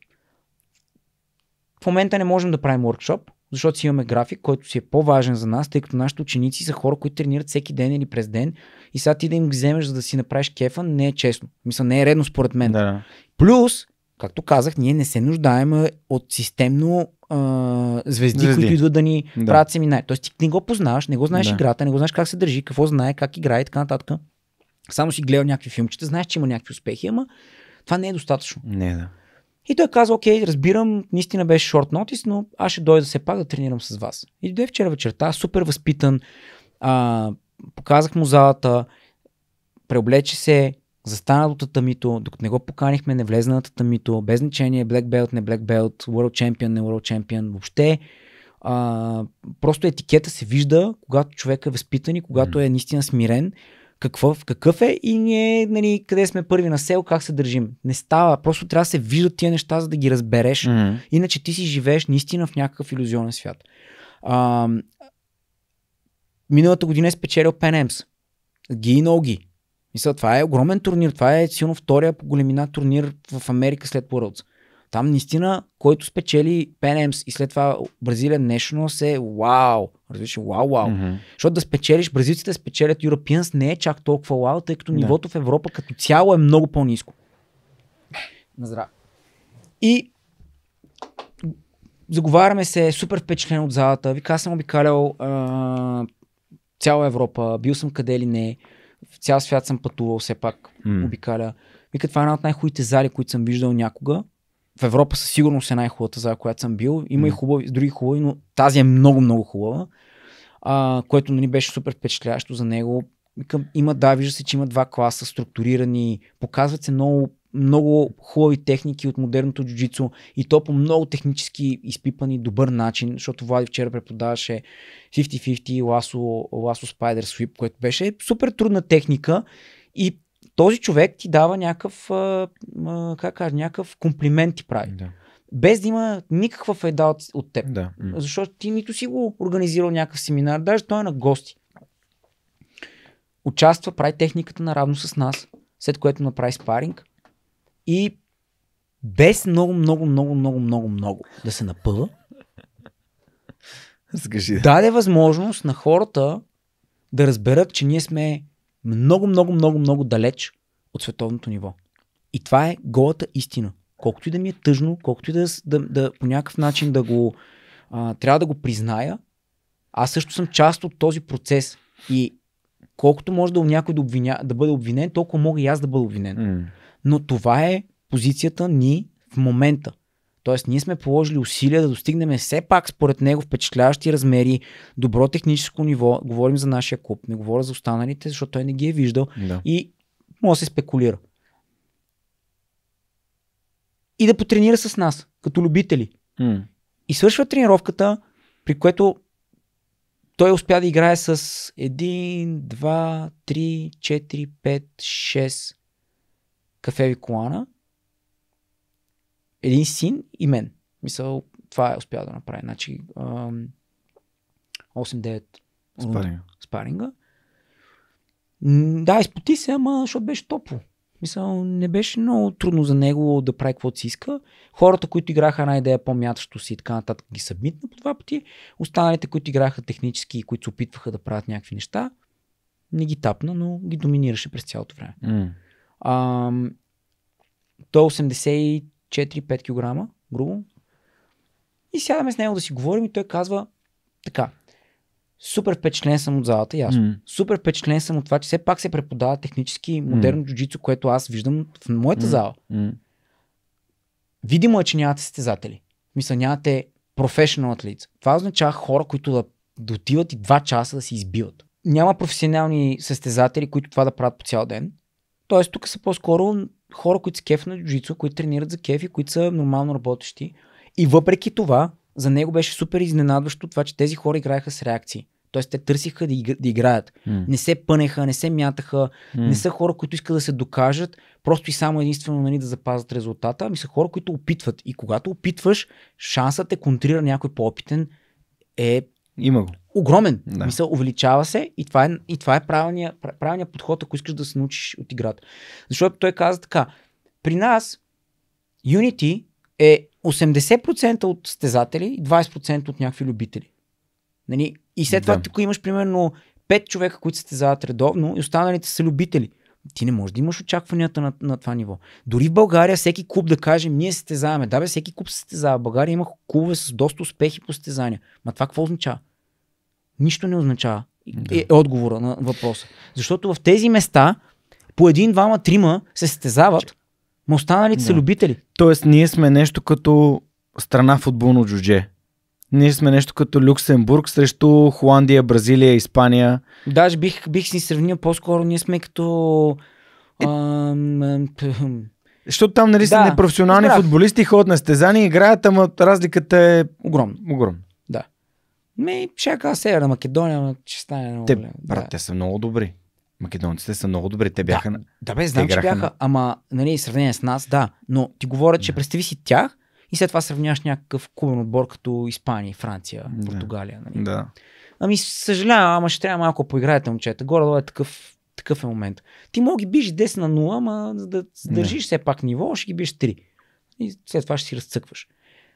в момента не можем да правим workshop, защото си имаме график, който си е по-важен за нас, тъй като нашите ученици са хора, които тренират всеки ден или през ден и сега ти да им вземеш, за да си направиш кефа, не е честно. Мисля, не е редно според мен. Да. Плюс, както казах, ние не се нуждаем от системно а, звезди, звезди, които идват да ни да. правят семинари. Тоест ти не го познаваш, не го знаеш да. играта, не го знаеш как се държи, какво знае, как играе и така нататък. Само си гледал някакви филмчета, знаеш, че има някакви успехи, ама това не е достатъчно. Не, да. И той каза, окей, разбирам, наистина беше шорт нотис, но аз ще дойда все пак да тренирам с вас. И дойде вчера вечерта, супер възпитан, а, показах му залата, преоблече се, застана до татамито, докато не го поканихме, не влезе на татамито, без значение, black belt, не black belt, world champion, не world champion, въобще. А, просто етикета се вижда, когато човек е възпитан и когато mm. е наистина смирен какво, какъв е и ние, нали, къде сме първи на село, как се държим. Не става. Просто трябва да се виждат тия неща, за да ги разбереш. Mm-hmm. Иначе ти си живееш наистина в някакъв иллюзионен свят. А, миналата година е спечелил Пенемс. Ги и ноги. Мисля, това е огромен турнир. Това е силно втория по големина турнир в Америка след Worlds. Там наистина, който спечели Пенемс и след това Бразилия нещо, се вау. Разбираш, вау, вау. Mm-hmm. Защото да спечелиш, бразилците спечелят Europeans не е чак толкова вау, тъй като да. нивото в Европа като цяло е много по-низко. Наздраве. И заговаряме се, супер впечатлен от залата. Вика, аз съм обикалял а, цяла Европа, бил съм къде ли не, в цял свят съм пътувал все пак, mm. обикаля. Вика, това е една от най-хубавите зали, които съм виждал някога в Европа със сигурност е най-хубавата зала, която съм бил. Има mm. и хубави, други хубави, но тази е много-много хубава, а, което нали, беше супер впечатляващо за него. има, да, вижда се, че има два класа, структурирани, показват се много, много хубави техники от модерното джуджицу и то по много технически изпипани добър начин, защото Влади вчера преподаваше 50-50 Ласо, Ласо Spider Sweep, което беше супер трудна техника и този човек ти дава някакъв, а, а, как кажа, някакъв комплимент ти прави. Да. Без да има никаква файда от, от теб. Да. Защото ти нито си го организирал някакъв семинар, даже той е на гости. Участва, прави техниката наравно с нас, след което направи спаринг и без много, много, много, много, много, много да се напъва, Скажи. даде възможност на хората да разберат, че ние сме много, много, много, много далеч от световното ниво. И това е голата истина. Колкото и да ми е тъжно, колкото и да, да, да по някакъв начин да го а, трябва да го призная, аз също съм част от този процес. И колкото може да някой да, обвиня, да бъде обвинен, толкова мога и аз да бъда обвинен. Mm. Но това е позицията ни в момента. Тоест, ние сме положили усилия да достигнем все пак, според него, впечатляващи размери, добро техническо ниво. Говорим за нашия клуб, не говоря за останалите, защото той не ги е виждал. Да. И може да се спекулира. И да потренира с нас, като любители. М. И свършва тренировката, при което той успя да играе с 1, 2, 3, 4, 5, 6 кафеви колана един син и мен. Мисъл, това е успял да направи. Значи, 8-9 спаринга. спаринга. Да, изпоти се, ама защото беше топло. Мисъл, не беше много трудно за него да прави каквото си иска. Хората, които играха една идея по-мятащо си и така нататък, ги събмитна по два пъти. Останалите, които играха технически и които се опитваха да правят някакви неща, не ги тапна, но ги доминираше през цялото време. Mm. А, той 83 е 4-5 кг, грубо. И сядаме с него да си говорим и той казва така. Супер впечатлен съм от залата, ясно. Mm. Супер впечатлен съм от това, че все пак се преподава технически модерно mm. джуджицу, което аз виждам в моята mm. зала. Mm. Видимо е, че нямате състезатели. Мисля, нямате професионал атлет. Това означава хора, които да дотиват и два часа да се избиват. Няма професионални състезатели, които това да правят по цял ден. Тоест, тук са по-скоро хора, които са кеф на джицу, които тренират за кеф и които са нормално работещи. И въпреки това, за него беше супер изненадващо това, че тези хора играеха с реакции. Тоест те търсиха да, игра, да играят. Mm. Не се пънеха, не се мятаха, mm. не са хора, които искат да се докажат, просто и само единствено нали, да запазят резултата, ами са хора, които опитват. И когато опитваш, шансът е контрира някой по-опитен е има го. Огромен. Да. Мисъл, увеличава се и това е, и това е правилният, правилният подход, ако искаш да се научиш от играта. Защото той каза така, при нас Unity е 80% от стезатели и 20% от някакви любители. Нали? И след това да. ако имаш примерно 5 човека, които стезават редовно и останалите са любители ти не можеш да имаш очакванията на, на това ниво. Дори в България всеки клуб да кажем, ние състезаваме. Да, бе, всеки клуб се състезава. В България има клубове с доста успехи по стезания. Ма това какво означава? Нищо не означава. Да. Е, е отговора на въпроса. Защото в тези места по един, двама, трима се състезават, но останалите да. са любители. Тоест, ние сме нещо като страна футболно джудже. Ние сме нещо като Люксембург срещу Холандия, Бразилия, Испания. Даже бих, бих си сравнил по-скоро. Ние сме като... Е... Защото там нали да, са непрофесионални играх. футболисти, ход на стезани, играят, ама разликата е огромна. огромна. Да. Ме, ами, ще кажа Северна Македония, но ще стане много те, Брат, да. те са много добри. Македонците са много добри. Те бяха. Да, да бе, знам, че бяха. На... Ама, нали, сравнение с нас, да. Но ти говоря, че да. представи си тях и след това сравняваш някакъв кулен отбор като Испания, Франция, Португалия. Нали? Да. Ами съжалявам, ама ще трябва малко поиграете, момчета. Горе е такъв, такъв е момент. Ти мога ги биш 10 на 0, ама за да държиш все пак ниво, ще ги биш 3. И след това ще си разцъкваш.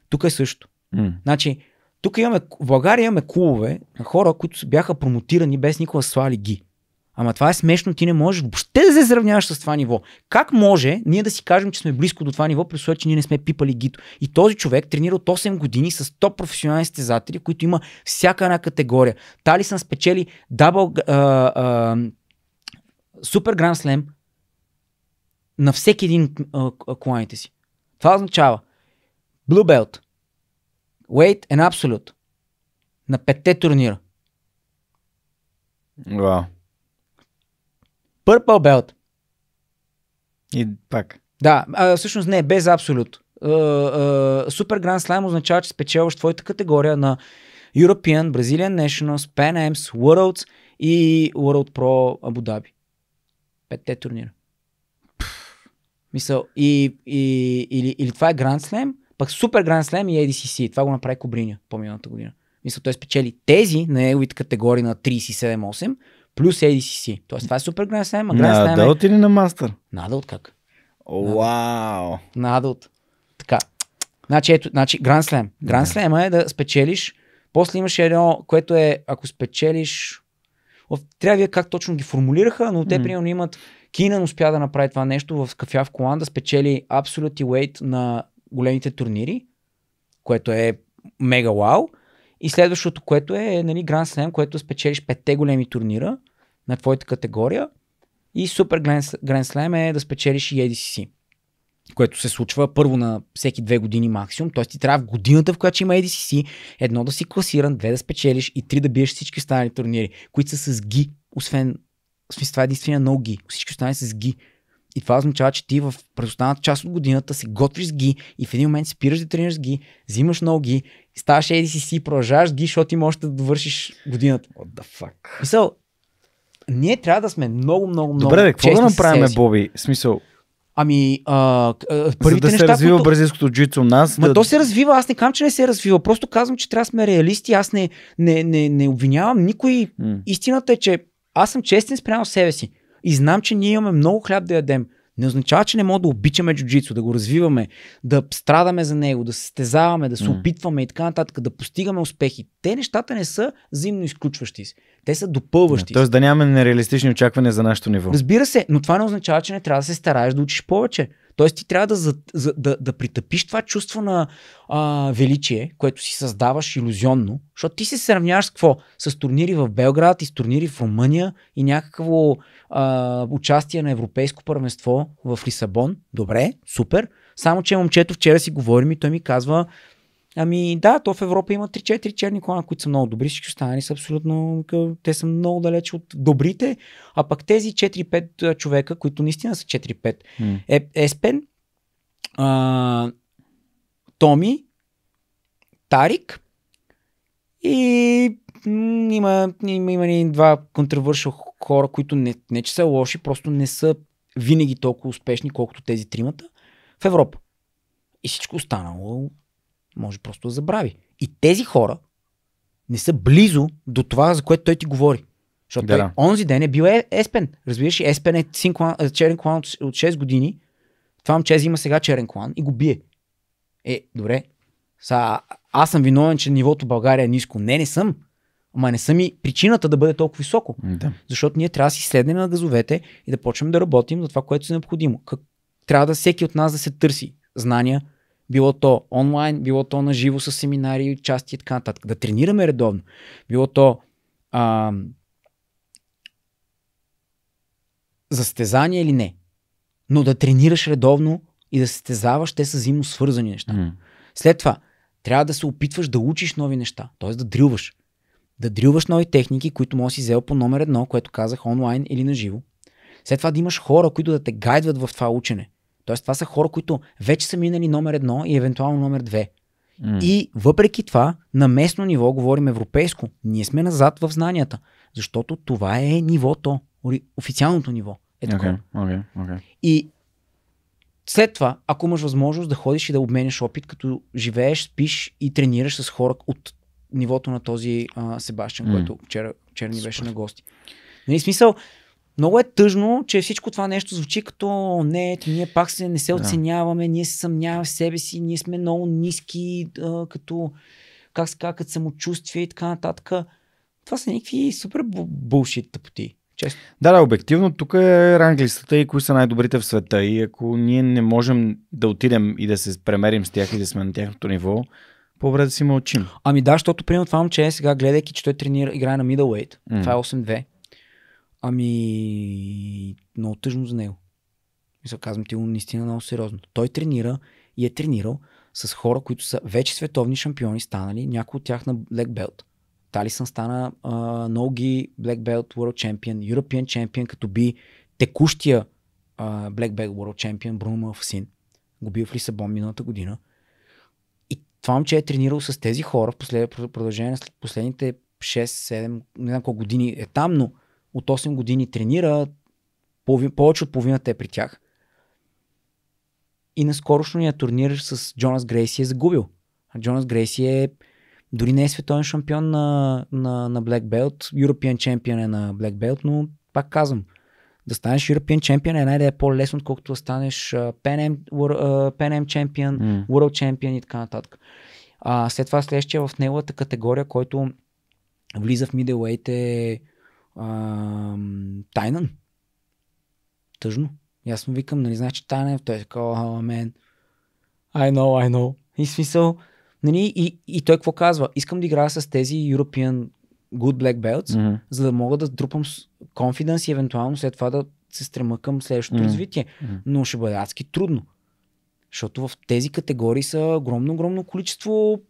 Тук е също. Mm. Значи, тук имаме, в България имаме клубове на хора, които бяха промотирани без никога свали ги. Ама това е смешно, ти не можеш въобще да се сравняваш с това ниво. Как може ние да си кажем, че сме близко до това ниво, при условие, че ние не сме пипали гито? И този човек тренира от 8 години с 100 професионални стезатели, които има всяка една категория. Тали съм спечели дабл, а, а, супер гранд слем на всеки един кланите си. Това означава Blue Belt, Weight and Absolute на петте турнира. Wow. Purple Belt. И пак. Да, а, всъщност не, без абсолют. Супер Гранд Слайм означава, че спечелваш твоята категория на European, Brazilian Nationals, Pan Ams, Worlds и World Pro Абу Даби. Петте турнира. Мисъл, и, и, или, или това е Гранд Слем, пък Супер Гранд Slam и ADCC. Това го направи Кобриня по-миналата година. Мисля, той спечели тези на неговите категории на 37-8, плюс ADCC. Тоест това е супер Grand Slam, а Grand Slam е... Adult или на мастер? На Adult как? Вау! На Adult. Така. Значи, ето, значи Grand Slam. Grand Slam е да спечелиш. После имаше едно, което е, ако спечелиш... Трябва да как точно ги формулираха, но те mm. примерно имат... Кинан успя да направи това нещо в кафя в колан, да спечели Absolute Weight на големите турнири, което е мега вау. Wow. И следващото, което е нали, Grand Slam, което спечелиш петте големи турнира на твоята категория. И супер Grand Slam е да спечелиш и ADCC, което се случва първо на всеки две години максимум. Тоест ти трябва в годината, в която има ADCC, едно да си класиран, две да спечелиш и три да биеш всички останали турнири, които са с ги, освен в смисъл, това е единствения no ги. Всички останали с ги. И това означава, че ти в предостаната част от годината се готвиш с ги и в един момент спираш да тренираш с ги, взимаш много ги и ставаш еди си си, продължаваш ги, защото им още да довършиш годината. What the fuck? Мисъл, ние трябва да сме много, много, много. Добре, какво да направим, Боби? смисъл, Ами, а, а, първите За да неща, се развива които... бразилското джицу нас. Ма да... то се развива, аз не кам, че не се развива. Просто казвам, че трябва да сме реалисти. Аз не, не, не, не обвинявам никой. Mm. Истината е, че аз съм честен спрямо себе си. И знам, че ние имаме много хляб да ядем не означава, че не мога да обичаме джуджицу, да го развиваме, да страдаме за него, да се стезаваме, да се mm. опитваме и така нататък, да постигаме успехи. Те нещата не са взаимно изключващи си. Те са допълващи. Yeah, Тоест да нямаме нереалистични очаквания за нашето ниво. Разбира се, но това не означава, че не трябва да се стараеш да учиш повече. Тоест ти трябва да, за, за, да, да притъпиш това чувство на а, величие, което си създаваш иллюзионно, защото ти се сравняваш с какво? С турнири в Белград и с турнири в Румъния и някакво а, участие на европейско първенство в Лисабон. Добре, супер. Само, че момчето вчера си говорим и той ми казва, Ами да, то в Европа има 3-4 черни кола, които са много добри, всички останали са абсолютно, те са много далеч от добрите, а пък тези 4-5 човека, които наистина са 4-5, mm. е, Еспен, а, Томи, Тарик и м- има, има, има, и два контравършъл хора, които не, не че са лоши, просто не са винаги толкова успешни, колкото тези тримата в Европа. И всичко останало може просто да забрави. И тези хора не са близо до това, за което той ти говори. Защото да. да. онзи ден е бил е, еспен. Разбираш ли, еспен е син клан, е, черен клан от, от 6 години. Това момче взима сега черен клан и го бие. Е, добре. Са, аз съм виновен, че нивото в България е ниско. Не, не съм. Ама не съм и причината да бъде толкова високо. Да. Защото ние трябва да си следнем на газовете и да почнем да работим за това, което е необходимо. Как... Трябва да всеки от нас да се търси знания, било то онлайн, било то на живо с семинари, части и така нататък. Да тренираме редовно. Било то а, за състезание или не. Но да тренираш редовно и да състезаваш, те са взаимно свързани неща. Mm. След това, трябва да се опитваш да учиш нови неща, т.е. да дрилваш. Да дрилваш нови техники, които може да си взел по номер едно, което казах онлайн или на живо. След това да имаш хора, които да те гайдват в това учене. Тоест, това са хора, които вече са минали номер едно и евентуално номер две. Mm. И въпреки това, на местно ниво, говорим европейско, ние сме назад в знанията, защото това е нивото, официалното ниво. Е такова. Okay, okay, okay. И след това, ако имаш възможност да ходиш и да обменяш опит, като живееш, спиш и тренираш с хора от нивото на този а, Себастиан, mm. който вчера, вчера ни беше Супер. на гости. Нали, смисъл, много е тъжно, че всичко това нещо звучи като не, ние пак се не се оценяваме, ние се съмняваме в себе си, ние сме много ниски, а, като как се казва, като самочувствие и така нататък. Това са някакви супер булшит тъпоти. Честно. Да, да, обективно тук е ранглистата и кои са най-добрите в света. И ако ние не можем да отидем и да се премерим с тях и да сме на тяхното ниво, по-добре да си мълчим. Ами да, защото примерно това момче сега, гледайки, че той тренира, играе на middleweight, mm. това е 8-2. Ами, много тъжно за него. Мисля, казвам ти го наистина много сериозно. Той тренира и е тренирал с хора, които са вече световни шампиони станали, някои от тях на Black Belt. Талисън стана uh, Ноги, Black Belt World Champion, European Champion, като би текущия uh, Black Belt World Champion Бруно Малфасин. Го бил в Лисабон миналата година. И това момче е тренирал с тези хора в послед... продължение на последните 6-7, не знам колко години е там, но от 8 години тренира, повече от половината е при тях. И на скорошния турнир с Джонас Грейси е загубил. А Джонас Грейси е дори не е световен шампион на, на, на Black Belt, European Champion е на Black Belt, но пак казвам, да станеш European Champion е най-да е по-лесно, отколкото да станеш Pan Am, Pan Am Champion, mm. World Champion и така нататък. А, след това следващия в неговата категория, който влиза в middleweight е а, тайнан. Тъжно. И аз му викам, нали знаеш, че тайна е, той е такова, oh, мен. I know, I know. И смисъл, нали, и, и той какво казва? Искам да играя с тези European Good Black Belts, mm-hmm. за да мога да трупам конфиденс и евентуално след това да се стрема към следващото mm-hmm. развитие. Но ще бъде адски трудно. Защото в тези категории са огромно-огромно количество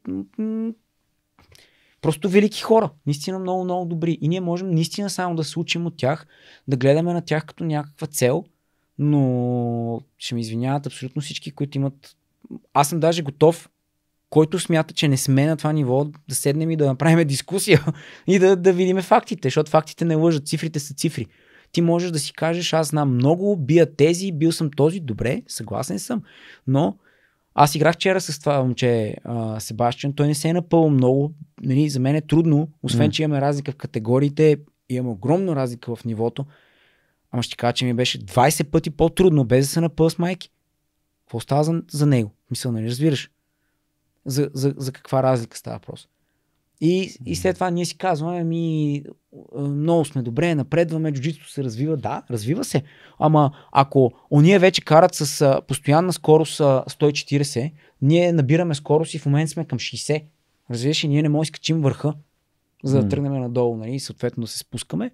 Просто велики хора, наистина много, много добри. И ние можем наистина само да се учим от тях, да гледаме на тях като някаква цел, но ще ми извиняват абсолютно всички, които имат... Аз съм даже готов, който смята, че не сме на това ниво, да седнем и да направим *laughs* дискусия и да, да видим фактите, защото фактите не лъжат, цифрите са цифри. Ти можеш да си кажеш, аз знам много, бия тези, бил съм този, добре, съгласен съм, но аз играх вчера с това момче а, Себастиан. Той не се е напълно много. Нали, за мен е трудно, освен mm. че имаме разлика в категориите, имаме огромна разлика в нивото. Ама ще кажа, че ми беше 20 пъти по-трудно, без да се напъл с майки. Какво става за, за него? Мисля, нали разбираш? За, за, за каква разлика става въпрос? И, и след това ние си казваме, ами, е, много сме добре, напредваме, джуджитото се развива, да, развива се. Ама ако ония вече карат с постоянна скорост 140, ние набираме скорост и в момента сме към 60. Развиваш и ние не можем да скачим върха, за да тръгнем надолу, нали, и съответно да се спускаме.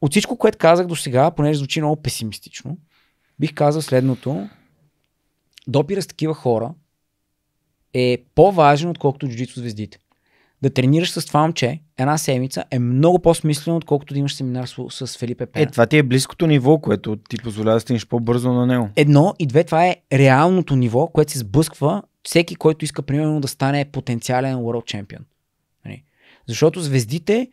От всичко, което казах до сега, понеже звучи много песимистично, бих казал следното. Допира с такива хора е по-важен, отколкото джуджитсо звездите да тренираш с това момче една седмица е много по-смислено, отколкото да имаш семинар с, с Филипе Пера. Е, това ти е близкото ниво, което ти позволява да стигнеш по-бързо на него. Едно и две, това е реалното ниво, което се сблъсква всеки, който иска примерно да стане потенциален World Champion. Нали? Защото звездите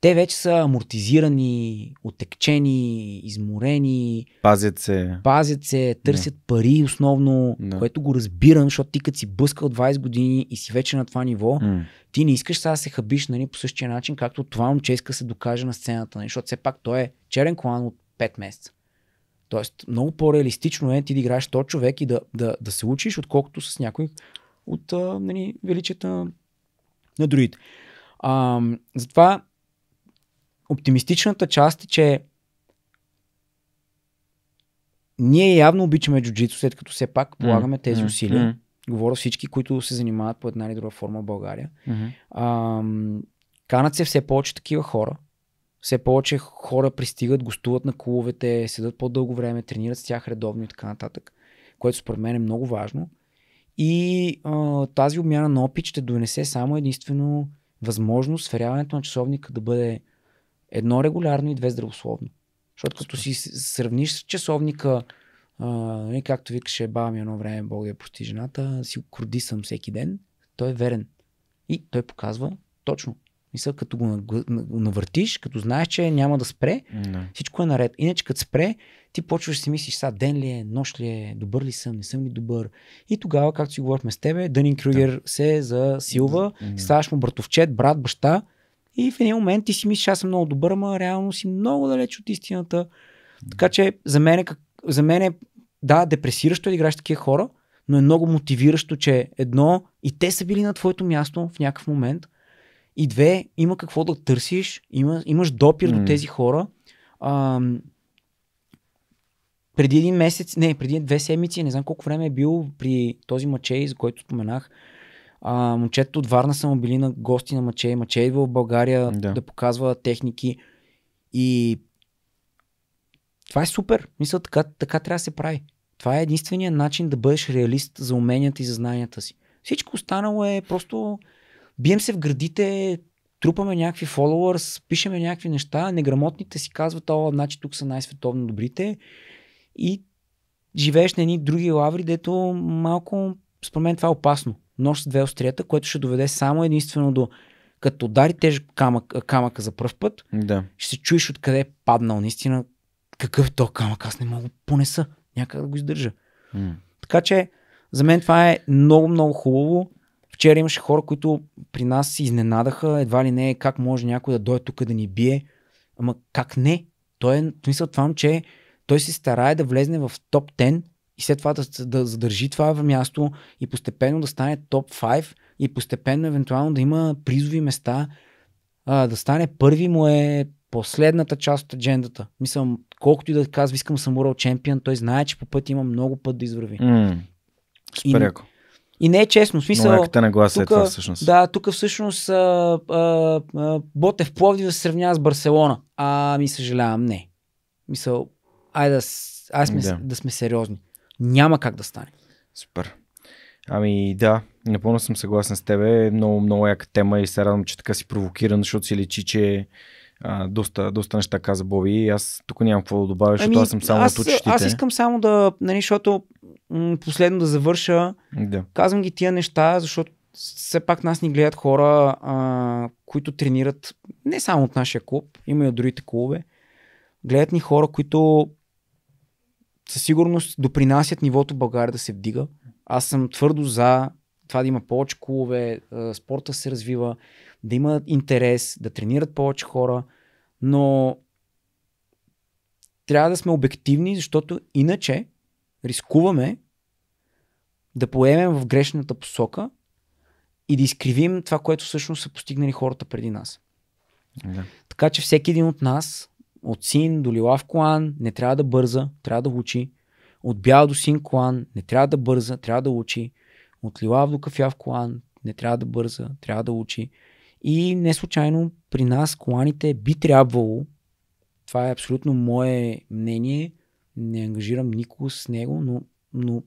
те вече са амортизирани, отекчени, изморени. Пазят се. Пазят се, търсят не. пари основно, да. което го разбирам, защото ти като си блъскал 20 години и си вече на това ниво, м ти не искаш сега да се хабиш нали, по същия начин, както това момче иска се докаже на сцената, нали, защото все пак той е черен клан от 5 месеца. Тоест, много по-реалистично е ти да играеш то човек и да, да, да се учиш, отколкото с някой от нали, величията на другите. А, затова оптимистичната част е, че ние явно обичаме джуджицу, след като все пак полагаме mm. тези усилия. Mm. Говоря всички, които се занимават по една или друга форма в България. Mm-hmm. А, канат се все повече такива хора. Все повече хора пристигат, гостуват на куловете, седат по-дълго време, тренират с тях редовно и така нататък. Което според мен е много важно. И а, тази обмяна на опит ще донесе само единствено възможност сверяването на часовника да бъде Едно регулярно и две здравословно. Защото като си сравниш с часовника, а, нали, както викаше баба ми едно време, Бог е прости жената, си кроди съм всеки ден, той е верен. И той показва точно. Мисля, като го навъртиш, като знаеш, че няма да спре, не. всичко е наред. Иначе, като спре, ти почваш да си мислиш, сега ден ли е, нощ ли е, добър ли съм, не съм ли добър. И тогава, както си говорихме с тебе, Дънин Крюгер да. се засилва, да. ставаш му братовчет, брат, баща, и в един момент ти си мислиш, аз съм много добър, ама реално си много далеч от истината. Така че за мен е, за мен е да, депресиращо е да играеш такива хора, но е много мотивиращо, че едно, и те са били на твоето място в някакъв момент, и две, има какво да търсиш, има, имаш допир mm. до тези хора. А, преди един месец, не, преди две седмици, не знам колко време е бил при този мъчей, за който споменах, а, момчетата от Варна са му били на гости на Мачей. Мачей е идва в България да. да показва техники. И това е супер. Мисля, така, така трябва да се прави. Това е единствения начин да бъдеш реалист за уменията и за знанията си. Всичко останало е просто бием се в градите, трупаме някакви фоллоуърс, пишеме някакви неща, неграмотните си казват, о, значи тук са най-световно добрите и живееш на едни други лаври, дето малко, според мен това е опасно нож с две острията, което ще доведе само единствено до като удари тежък камък, камъка за пръв път, да. ще се чуеш откъде е паднал. Наистина, какъв е то камък, аз не мога понеса. Някак да го издържа. М-м. Така че, за мен това е много, много хубаво. Вчера имаше хора, които при нас се изненадаха, едва ли не, как може някой да дойде тук да ни бие. Ама как не? Той е, смисъл това че той се старае да влезне в топ и след това да, да задържи това място и постепенно да стане топ 5 и постепенно евентуално да има призови места, а, да стане първи му е последната част от аджендата. Мисля, колкото и да казва, искам съм Урал Чемпион, той знае, че по път има много път да извърви. Mm. И, и не е честно. Смисъл, Но яката е тука, е това всъщност. Да, тук всъщност а, а, а, Ботев Пловдив да се сравнява с Барселона. А, ми съжалявам, не. Мисъл, айде да, ай сме, да. да сме сериозни. Няма как да стане. Супер. Ами да, напълно съм съгласен с тебе. Е много, много яка тема и се радвам, че така си провокиран, защото си лечи, че а, доста, доста неща каза Боби. Аз тук нямам какво да добавя, защото ами, аз съм само аз, от учещите. Аз искам само да, нали, защото м- последно да завърша. Да. Казвам ги тия неща, защото все пак нас ни гледат хора, а, които тренират не само от нашия клуб, има и от другите клубове. Гледат ни хора, които със сигурност допринасят нивото България да се вдига. Аз съм твърдо за това да има повече клубове, спорта се развива, да има интерес, да тренират повече хора, но трябва да сме обективни, защото иначе рискуваме да поемем в грешната посока и да изкривим това, което всъщност са постигнали хората преди нас. Да. Така че всеки един от нас от син до лилав колан не трябва да бърза, трябва да учи. От бял до син колан не трябва да бърза, трябва да учи. От лилав до кафяв колан не трябва да бърза, трябва да учи. И не случайно при нас коланите би трябвало, това е абсолютно мое мнение, не ангажирам никого с него, но, но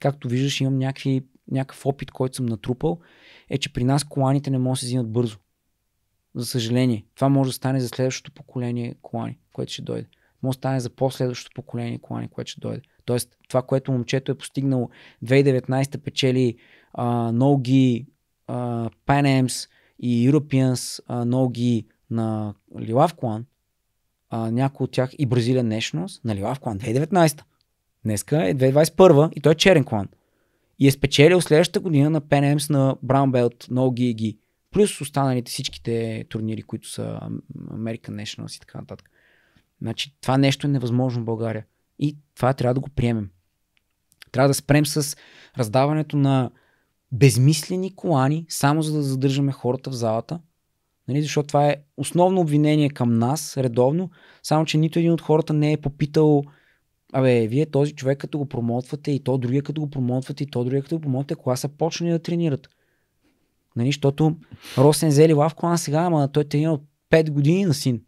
както виждаш имам някакви, някакъв опит, който съм натрупал, е, че при нас коланите не могат да се взимат бързо. За съжаление, това може да стане за следващото поколение колани, което ще дойде. Може да стане за последващото поколение колани, което ще дойде. Тоест, това, което момчето е постигнало 2019 та печели Ноги, uh, и Europeans Ноги на Лилав Куан, някои от тях и Бразилия Нешнос на Лилав Клан 2019. Днеска е 2021 и той е черен клан. И е спечелил следващата година на PNMs на Brown Belt, Ноги и Ги. Плюс останалите всичките турнири, които са American Nationals и така нататък. Значи това нещо е невъзможно в България. И това трябва да го приемем. Трябва да спрем с раздаването на безмислени колани, само за да задържаме хората в залата. Нали? Защото това е основно обвинение към нас, редовно, само че нито един от хората не е попитал Абе, вие този човек като го промотвате и то другия като го промотвате и то другия като го промотвате, кога са почнали да тренират? Нали, защото Росен Зели Лавкоан сега, ама той е от 5 години на син.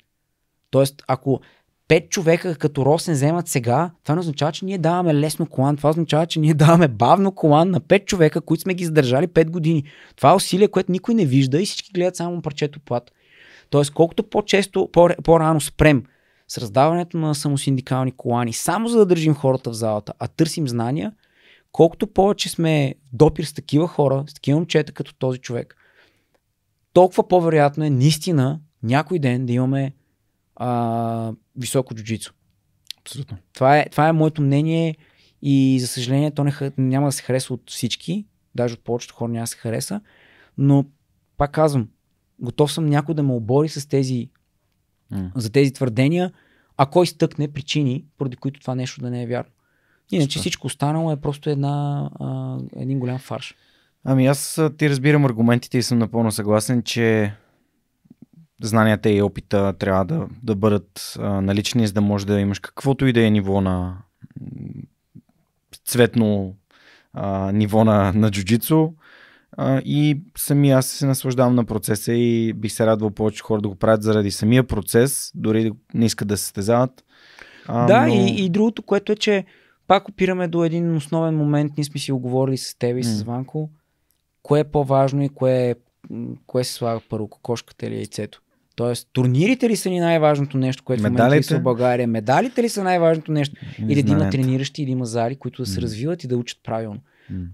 Тоест, ако 5 човека като Росен вземат сега, това не означава, че ние даваме лесно колан. Това означава, че ние даваме бавно колан на 5 човека, които сме ги задържали 5 години. Това е усилие, което никой не вижда и всички гледат само парчето плат. Тоест, колкото по-често, по-рано спрем с раздаването на самосиндикални колани, само за да държим хората в залата, а търсим знания – колкото повече сме допир с такива хора, с такива момчета като този човек, толкова по-вероятно е наистина някой ден да имаме а, високо джуджицо. Абсолютно. Това е, това е моето мнение и за съжаление то не, няма да се хареса от всички, даже от повечето хора няма да се хареса, но пак казвам, готов съм някой да ме обори с тези, mm. за тези твърдения, ако изтъкне причини, поради които това нещо да не е вярно. Иначе Що? всичко останало е просто една, а, един голям фарш. Ами аз ти разбирам аргументите и съм напълно съгласен, че знанията и опита трябва да, да бъдат а, налични, за да може да имаш каквото и да е ниво на цветно а, ниво на, на джуджицу. И сами аз се наслаждавам на процеса и бих се радвал повече хора да го правят заради самия процес, дори не искат да се състезават. А, да, но... и, и другото, което е, че пак опираме до един основен момент, ние сме си оговорили с теб и mm. с Ванко, кое е по-важно и кое, кое се слага първо, кокошката или яйцето. Тоест, турнирите ли са ни най-важното нещо, което медалите? в момента са в България? Медалите ли са най-важното нещо? Не или да има трениращи, или да има зали, които да се развиват и да учат правилно.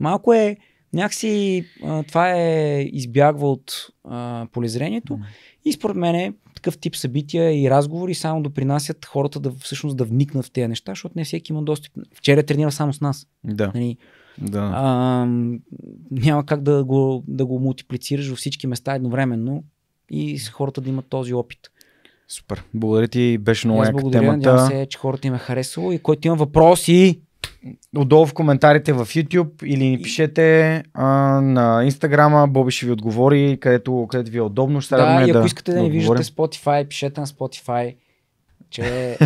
Малко е някакси а, това е избягва от а, полезрението mm-hmm. и според мен е такъв тип събития и разговори само допринасят хората да всъщност да вникнат в тези неща, защото не всеки има достъп. Вчера е тренира само с нас. Да. Нали, да. А, няма как да го, да го мултиплицираш във всички места едновременно и хората да имат този опит. Супер. Благодаря ти, беше много яка темата. Благодаря, надявам се, че хората им е харесало и който има въпроси, отдолу в коментарите в YouTube или ни пишете а, на Инстаграма, Боби ще ви отговори, където, където ви е удобно. Ще да, и ако да, искате да, да ни виждате Spotify, пишете на Spotify. Че...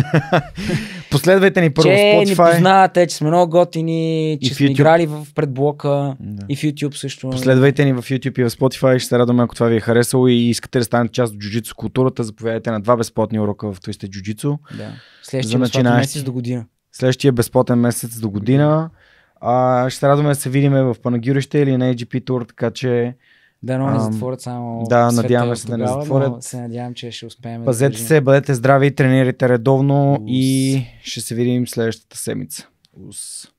*laughs* Последвайте ни първо че Spotify. Ни познавате, че сме много готини, че сме играли в предблока да. и в YouTube също. Последвайте ни в YouTube и в Spotify. Ще се радваме, ако това ви е харесало и искате да станете част от джуджицу културата. Заповядайте на два безплатни урока в Twisted Jiu-Jitsu. Да. Следващия месец до година. Следващия безплатен месец до година. А, ще се радваме да се видим в Панагюрище или на AGP Tour, така че да, но не затворят само. Да, надяваме се да не затворят. Се надявам, че ще успеем. Пазете да се, бъдете здрави, тренирайте редовно Ус. и ще се видим следващата седмица. Ус.